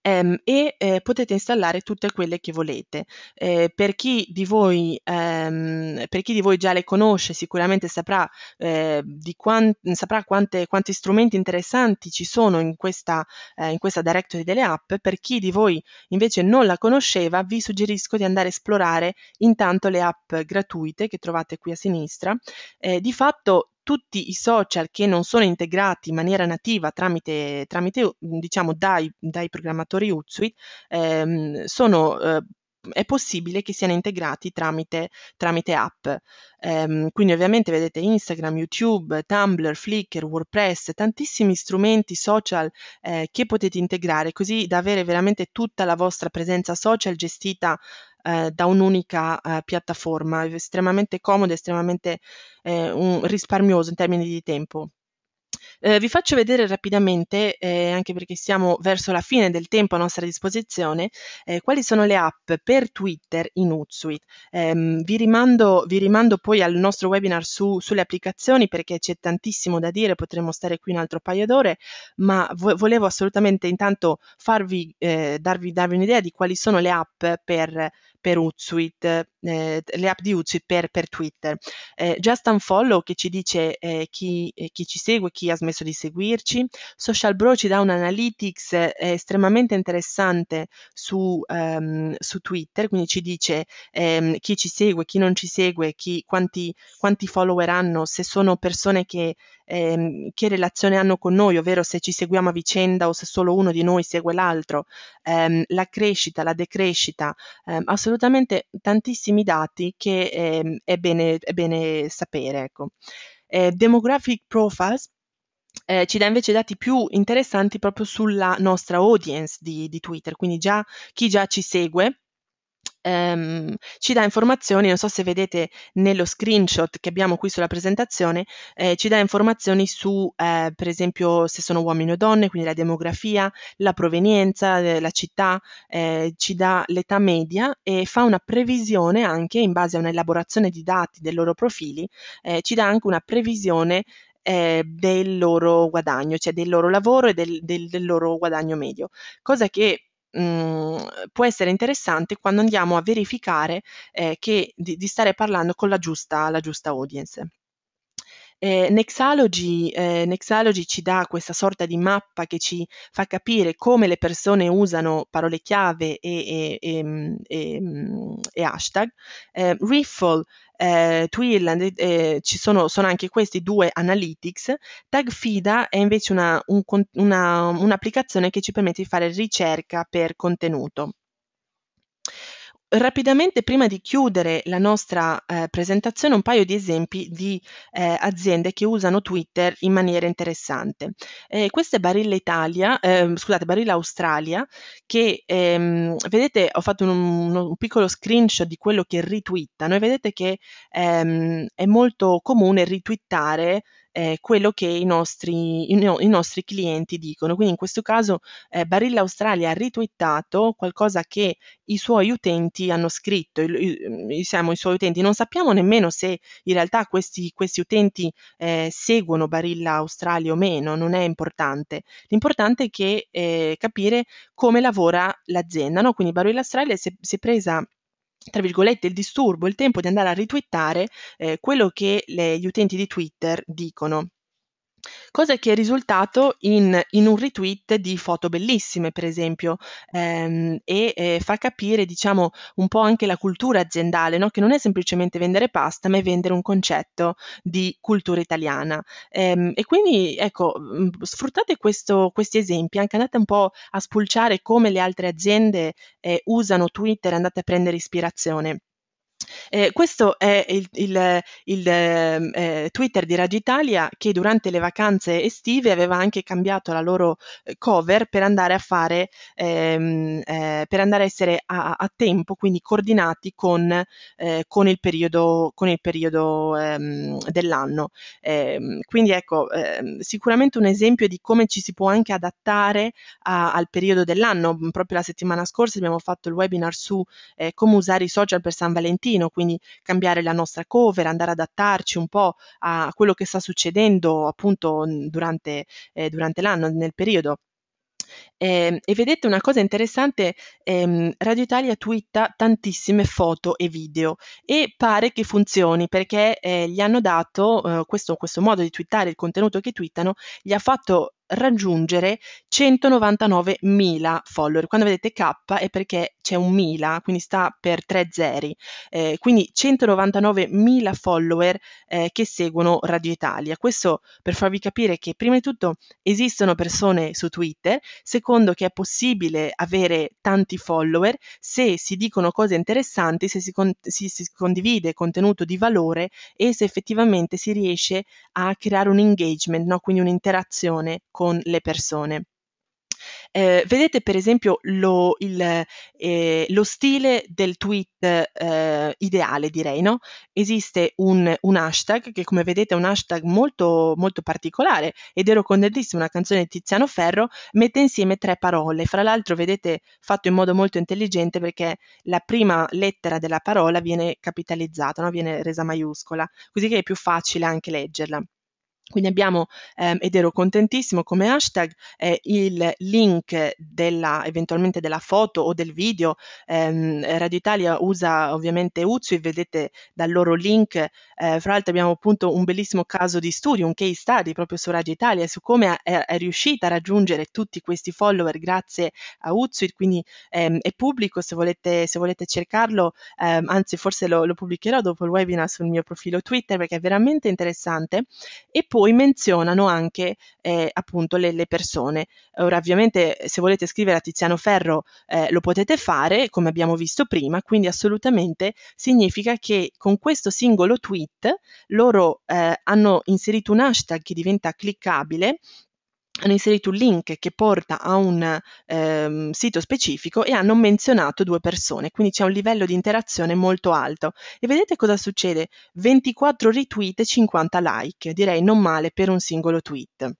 ehm, e eh, potete installare tutte quelle che volete. Eh, per, chi di voi, ehm, per chi di voi già le conosce sicuramente saprà, eh, di quant- saprà quante, quanti strumenti interessanti ci sono in questa, eh, in questa directory delle app, per chi di voi invece non la conosceva vi suggerisco di andare a esplorare intanto le app gratuite che trovate qui a sinistra. Eh, di fatto tutti i social che non sono integrati in maniera nativa tramite, tramite mhmm, diciamo, dai, dai programmatori Hootsuite ehm, sono eh, è possibile che siano integrati tramite, tramite app. Ehm, quindi ovviamente vedete Instagram, YouTube, Tumblr, Flickr, WordPress, tantissimi strumenti social eh, che potete integrare così da avere veramente tutta la vostra presenza social gestita eh, da un'unica eh, piattaforma, estremamente comodo, estremamente eh, un, risparmioso in termini di tempo. Eh, vi faccio vedere rapidamente, eh, anche perché siamo verso la fine del tempo a nostra disposizione, eh, quali sono le app per Twitter in Hootsuite. Ehm, vi rimando, vi, rimando, poi al nostro webinar su, sulle applicazioni perché c'è tantissimo da dire, potremmo stare qui un altro paio d'ore, ma vo- volevo assolutamente intanto farvi, eh, darvi, darvi, un'idea di quali sono le app per per Hootsuite, eh, le app di Hootsuite per, per Twitter. Eh, Just Unfollow che ci dice eh, chi, eh, chi, ci segue, chi ha smesso di seguirci. Social Bro ci dà un analytics eh, estremamente interessante su, ehm, su, Twitter, quindi ci dice ehm, chi ci segue, chi non ci segue, chi, quanti, quanti follower hanno, se sono persone che ehm, che relazione hanno con noi, ovvero se ci seguiamo a vicenda o se solo uno di noi segue l'altro, ehm, la crescita, la decrescita, ehm, assolutamente tantissimi dati che ehm, è bene, è, bene, sapere. Ecco. Eh, demographic Profiles eh, ci dà invece dati più interessanti proprio sulla nostra audience di, di Twitter, quindi già chi già ci segue ehm, ci dà informazioni, non so se vedete nello screenshot che abbiamo qui sulla presentazione, eh, ci dà informazioni su eh, per esempio se sono uomini o donne, quindi la demografia, la provenienza, eh, la città, eh, ci dà l'età media e fa una previsione anche in base a un'elaborazione di dati dei loro profili, eh, ci dà anche una previsione del loro guadagno, cioè del loro lavoro e del, del, del, loro guadagno medio, cosa che mh, mhmm, può essere interessante quando andiamo a verificare eh, che, di, di, stare parlando con la giusta, la giusta audience. Eh, Nexalogy, eh, Nexalogy, ci dà questa sorta di mappa che ci fa capire come le persone usano parole chiave e, e, e, mm, mm, e hashtag. Eh, Riffle eh, Twilland, eh, ci sono, sono, anche questi due analytics. Tagfida è invece una, un, una, un'applicazione che ci permette di fare ricerca per contenuto rapidamente, prima di chiudere la nostra eh, presentazione, un paio di esempi di eh, aziende che usano Twitter in maniera interessante. Eh, questa è Barilla Italia, ehm, scusate, Barilla Australia, che ehm, vedete, ho fatto un, un, un, piccolo screenshot di quello che ritwittano e vedete che ehm, è molto comune ritwittare eh, quello che i nostri, i, i nostri, clienti dicono. Quindi in questo caso eh, Barilla Australia ha ritwittato qualcosa che i suoi utenti hanno scritto, il, diciamo i suoi utenti. Non sappiamo nemmeno se in realtà questi, questi utenti eh, seguono Barilla Australia o meno, non è importante. L'importante è che, eh, capire come lavora l'azienda. No? Quindi Barilla Australia si è, si è presa tra virgolette, il disturbo, il tempo di andare a ritwittare eh, quello che le, gli utenti di Twitter dicono. Cosa che è risultato in, in un retweet di foto bellissime, per esempio, ehm, e eh, fa capire, diciamo, un po' anche la cultura aziendale, no? che non è semplicemente vendere pasta, ma è vendere un concetto di cultura italiana. Ehm, e quindi, ecco, mm, sfruttate questo, questi esempi, anche andate un po' a spulciare come le altre aziende eh, usano Twitter, andate a prendere ispirazione. Eh, questo è il, il, il ehm, eh, Twitter di Radio Italia che durante le vacanze estive aveva anche cambiato la loro eh, cover per andare a fare, ehm, eh, per andare a essere a, a tempo, quindi coordinati con, eh, con il periodo, con il periodo ehm, dell'anno. Ehm, quindi ecco, ehm, sicuramente un esempio di come ci si può anche adattare a, al periodo dell'anno. Proprio la settimana scorsa abbiamo fatto il webinar su eh, come usare i social per San Valentino bambino, quindi cambiare la nostra cover, andare ad adattarci un po' a quello che sta succedendo appunto durante, eh, durante l'anno, nel periodo. Eh, e vedete una cosa interessante, ehm, Radio Italia twitta tantissime foto e video e pare che funzioni perché eh, gli hanno dato eh, questo, questo, modo di twittare il contenuto che twittano, gli ha fatto raggiungere 199.000 follower. Quando vedete K è perché c'è un 1000, quindi sta per tre zeri. Eh, quindi 199.000 follower eh, che seguono Radio Italia. Questo per farvi capire che prima di tutto esistono persone su Twitter, secondo che è possibile avere tanti follower se si dicono cose interessanti, se si, con- si, si condivide contenuto di valore e se effettivamente si riesce a creare un engagement, no? quindi un'interazione Con con le persone. Eh, vedete per esempio lo, il, eh, lo stile del tweet eh, ideale, direi, no? Esiste un, un, hashtag che come vedete è un hashtag molto, molto particolare ed ero contentissima, una canzone di Tiziano Ferro mette insieme tre parole, fra l'altro vedete fatto in modo molto intelligente perché la prima lettera della parola viene capitalizzata, no? viene resa maiuscola, così che è più facile anche leggerla. Quindi abbiamo, ehm, ed ero contentissimo, come hashtag eh, il link della, eventualmente della foto o del video. Ehm, Radio Italia usa ovviamente Uzui, vedete dal loro link. Eh, fra l'altro abbiamo appunto un bellissimo caso di studio, un case study proprio su Radio Italia, su come è, è riuscita a raggiungere tutti questi follower grazie a Uzui. Quindi ehm, è pubblico se volete, se volete cercarlo, ehm, anzi forse lo, lo, pubblicherò dopo il webinar sul mio profilo Twitter perché è veramente interessante. E poi cui menzionano anche eh, appunto le, le, persone. Ora ovviamente se volete scrivere a Tiziano Ferro eh, lo potete fare come abbiamo visto prima, quindi assolutamente significa che con questo singolo tweet loro eh, hanno inserito un hashtag che diventa cliccabile hanno inserito un link che porta a un ehm, sito specifico e hanno menzionato due persone, quindi c'è un livello di interazione molto alto. E vedete cosa succede? 24 retweet e 50 like, direi non male per un singolo tweet.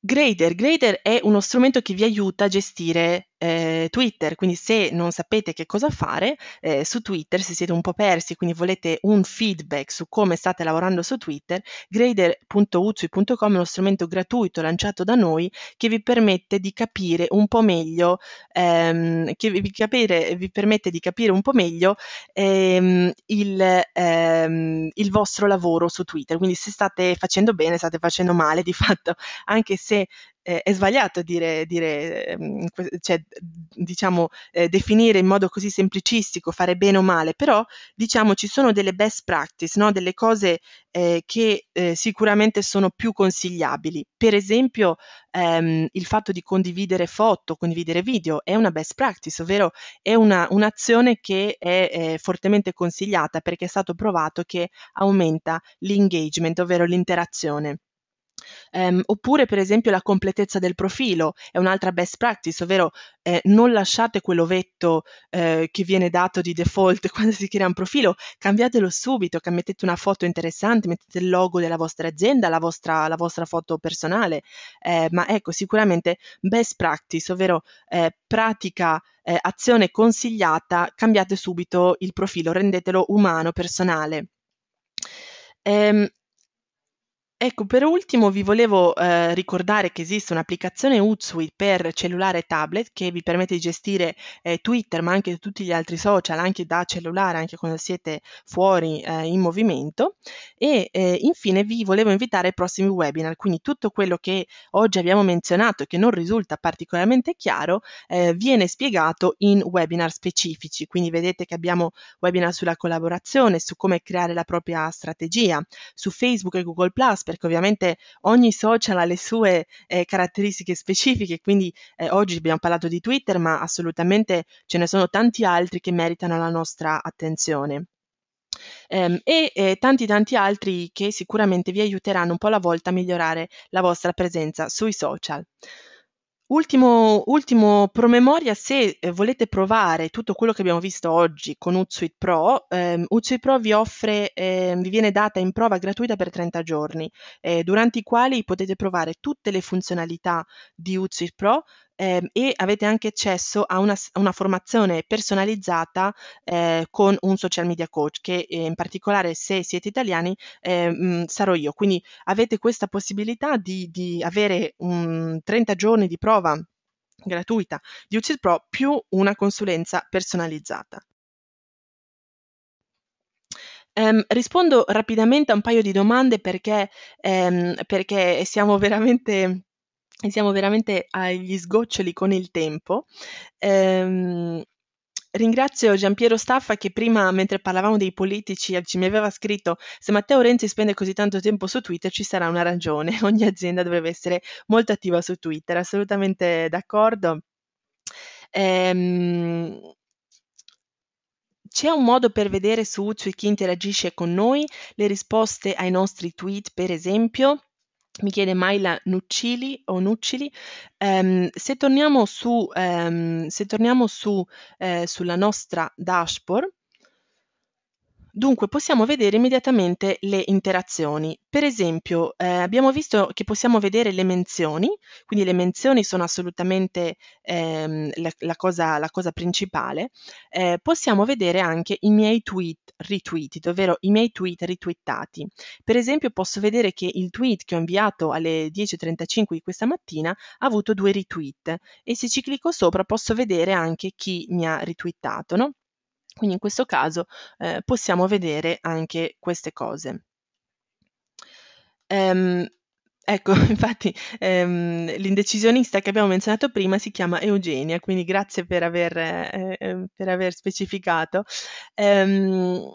Grader. Grader è uno strumento che vi aiuta a gestire eh, Twitter, quindi se non sapete che cosa fare eh, su Twitter, se siete un po' persi, quindi volete un feedback su come state lavorando su Twitter, grader.utsui.com è uno strumento gratuito lanciato da noi che vi permette di capire un po' meglio, ehm, che vi, capire, vi, permette di capire un po' meglio ehm, il, ehm, il vostro lavoro su Twitter, quindi se state facendo bene, state facendo male, di fatto anche se se eh, è sbagliato dire, dire mm, cioè, diciamo, eh, definire in modo così semplicistico fare bene o male, però diciamo ci sono delle best practice, no? delle cose eh, che eh, sicuramente sono più consigliabili. Per esempio ehm, il fatto di condividere foto, condividere video è una best practice, ovvero è una, un'azione che è, è fortemente consigliata perché è stato provato che aumenta l'engagement, ovvero l'interazione. Um, oppure per esempio la completezza del profilo è un'altra best practice, ovvero eh, non lasciate quell'ovetto eh, che viene dato di default quando si crea un profilo, cambiatelo subito, mettete una foto interessante, mettete il logo della vostra azienda, la vostra, la vostra foto personale, eh, ma ecco sicuramente best practice, ovvero eh, pratica eh, azione consigliata, cambiate subito il profilo, rendetelo umano, personale. Um, Ecco, per ultimo vi volevo eh, ricordare che esiste un'applicazione Hootsuite per cellulare e tablet che vi permette di gestire eh, Twitter, ma anche tutti gli altri social, anche da cellulare, anche quando siete fuori eh, in movimento. E eh, infine vi volevo invitare ai prossimi webinar, quindi tutto quello che oggi abbiamo menzionato e che non risulta particolarmente chiaro eh, viene spiegato in webinar specifici, quindi vedete che abbiamo webinar sulla collaborazione, su come creare la propria strategia, su Facebook e Google ⁇ perché ovviamente ogni social ha le sue eh, caratteristiche specifiche, quindi eh, oggi abbiamo parlato di Twitter, ma assolutamente ce ne sono tanti altri che meritano la nostra attenzione. Um, e eh, tanti tanti altri che sicuramente vi aiuteranno un po' alla volta a migliorare la vostra presenza sui social. Ultimo, ultimo promemoria, se eh, volete provare tutto quello che abbiamo visto oggi con Hootsuite Pro, ehm, Hootsuite Pro vi offre, ehm, vi viene data in prova gratuita per 30 giorni, eh, durante i quali potete provare tutte le funzionalità di Hootsuite Pro eh, e avete anche accesso a una, a una formazione personalizzata eh, con un social media coach che eh, in particolare se siete italiani mh, eh, mm, sarò io. Quindi avete questa possibilità di, di avere um, 30 giorni di prova gratuita di UCIS Pro più una consulenza personalizzata. Um, rispondo rapidamente a un paio di domande perché, um, perché siamo veramente e siamo veramente agli sgoccioli con il tempo. Ehm, Ringrazio Giampiero Staffa che prima, mentre parlavamo dei politici, mi aveva scritto se Matteo Renzi spende così tanto tempo su Twitter ci sarà una ragione, ogni azienda dovrebbe essere molto attiva su Twitter, assolutamente d'accordo. Ehm, c'è un modo per vedere su Uzu chi interagisce con noi, le risposte ai nostri tweet per esempio, mi chiede Maila Nuccili o Nuccili, um, se torniamo, su, um, se torniamo su, eh, sulla nostra dashboard, Dunque possiamo vedere immediatamente le interazioni. Per esempio eh, abbiamo visto che possiamo vedere le menzioni, quindi le menzioni sono assolutamente ehm, la, la, cosa, la, cosa, principale. Eh, possiamo vedere anche i miei tweet retweeted, ovvero i miei tweet retweetati. Per esempio posso vedere che il tweet che ho inviato alle 10.35 di questa mattina ha avuto due retweet e se ci clicco sopra posso vedere anche chi mi ha retweetato. No? Quindi in questo caso eh, possiamo vedere anche queste cose. Um, Ecco, infatti ehm, l'indecisionista che abbiamo menzionato prima si chiama Eugenia, quindi grazie per aver, eh, eh per aver specificato. Ehm,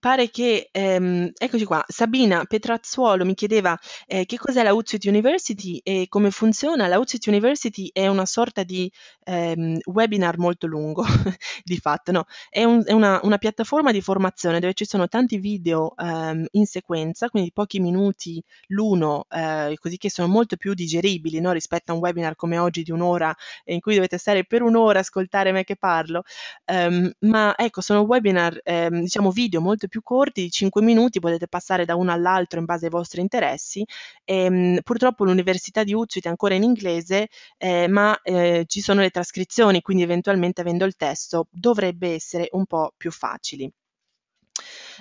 pare che, ehm, eccoci qua, Sabina Petrazzuolo mi chiedeva eh, che cos'è la Uzzit University e come funziona. La Uzzit University è una sorta di ehm, webinar molto lungo, di fatto, no? È, un, è una, una, piattaforma di formazione dove ci sono tanti video ehm, in sequenza, quindi pochi minuti l'uno, eh, così che sono molto più digeribili no? rispetto a un webinar come oggi di un'ora in cui dovete stare per un'ora a ascoltare me che parlo. Ehm, ma ecco, sono webinar, ehm, diciamo, video molto più corti, di 5 minuti, potete passare da uno all'altro in base ai vostri interessi. E, ehm, purtroppo l'Università di Ucit è ancora in inglese, eh, ma eh, ci sono le trascrizioni, quindi eventualmente avendo il testo dovrebbe essere un po' più facile.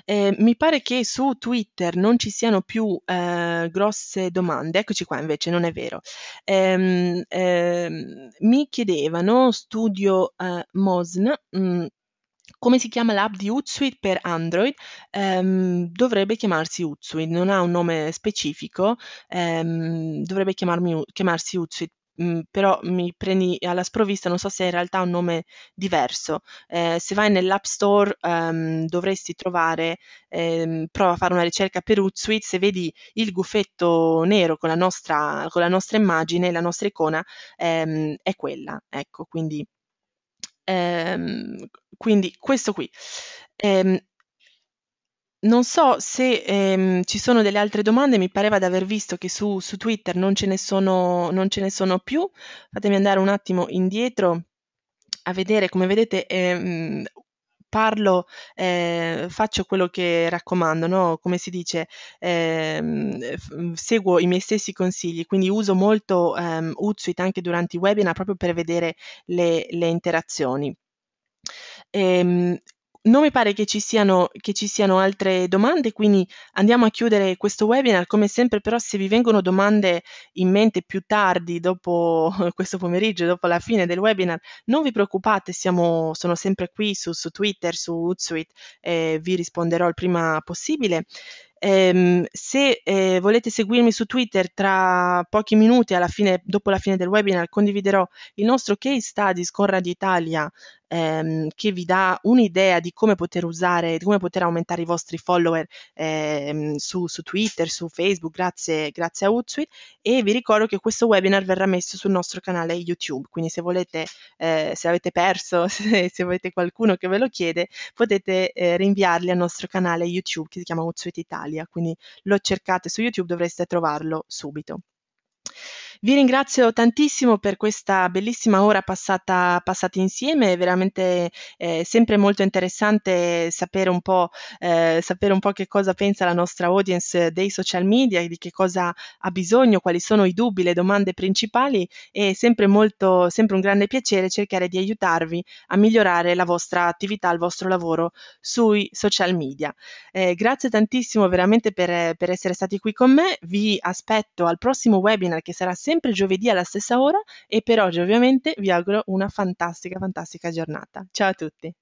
Eh, mi pare che su Twitter non ci siano più eh, grosse domande, eccoci qua invece, non è vero. Eh, mi chiedevano studio eh, Mosn, mh, mm, come si chiama l'app di Hootsuite per Android? Um, dovrebbe chiamarsi Hootsuite, non ha un nome specifico, um, dovrebbe chiamarmi, chiamarsi Hootsuite mm, però mi prendi alla sprovvista, non so se in realtà ha un nome diverso. Eh, se vai nell'App Store um, dovresti trovare, um, prova a fare una ricerca per Hootsuite, se vedi il gufetto nero con la nostra, con la nostra immagine, la nostra icona, um, è quella. Ecco, quindi Ehm, quindi questo qui. Ehm, non so se ehm, ci sono delle altre domande, mi pareva di aver visto che su, su Twitter non ce, sono, non ce, ne sono, più. Fatemi andare un attimo indietro a vedere, come vedete ehm, parlo, eh, faccio quello che raccomando, no? come si dice, eh, seguo i miei stessi consigli, quindi uso molto ehm, Hootsuite anche durante i webinar proprio per vedere le, le interazioni. E, ehm, non mi pare che ci, siano, che ci, siano, altre domande, quindi andiamo a chiudere questo webinar. Come sempre, però, se vi vengono domande in mente più tardi, dopo questo pomeriggio, dopo la fine del webinar, non vi preoccupate, siamo, sono sempre qui su, su Twitter, su Utsuite, eh, vi risponderò il prima possibile. Eh, se eh, volete seguirmi su Twitter tra pochi minuti, fine, dopo la fine del webinar, condividerò il nostro case studies con Radio Italia ehm, che vi dà un'idea di come poter usare, di come poter aumentare i vostri follower ehm, su, su, Twitter, su Facebook, grazie, grazie a Hootsuite e vi ricordo che questo webinar verrà messo sul nostro canale YouTube, quindi se volete, eh, se avete perso, se, se, avete qualcuno che ve lo chiede, potete eh, rinviarli al nostro canale YouTube che si chiama Hootsuite Italia, quindi lo cercate su YouTube, dovreste trovarlo subito. Vi ringrazio tantissimo per questa bellissima ora passata, passata insieme, è veramente eh, sempre molto interessante sapere un, po', eh, sapere un po' che cosa pensa la nostra audience dei social media, di che cosa ha bisogno, quali sono i dubbi, le domande principali È sempre, molto, sempre un grande piacere cercare di aiutarvi a migliorare la vostra attività, il vostro lavoro sui social media. Eh, grazie tantissimo veramente per, per essere stati qui con me, vi aspetto al prossimo webinar che sarà sempre sempre giovedì alla stessa ora e per oggi ovviamente vi auguro una fantastica, fantastica giornata. Ciao a tutti!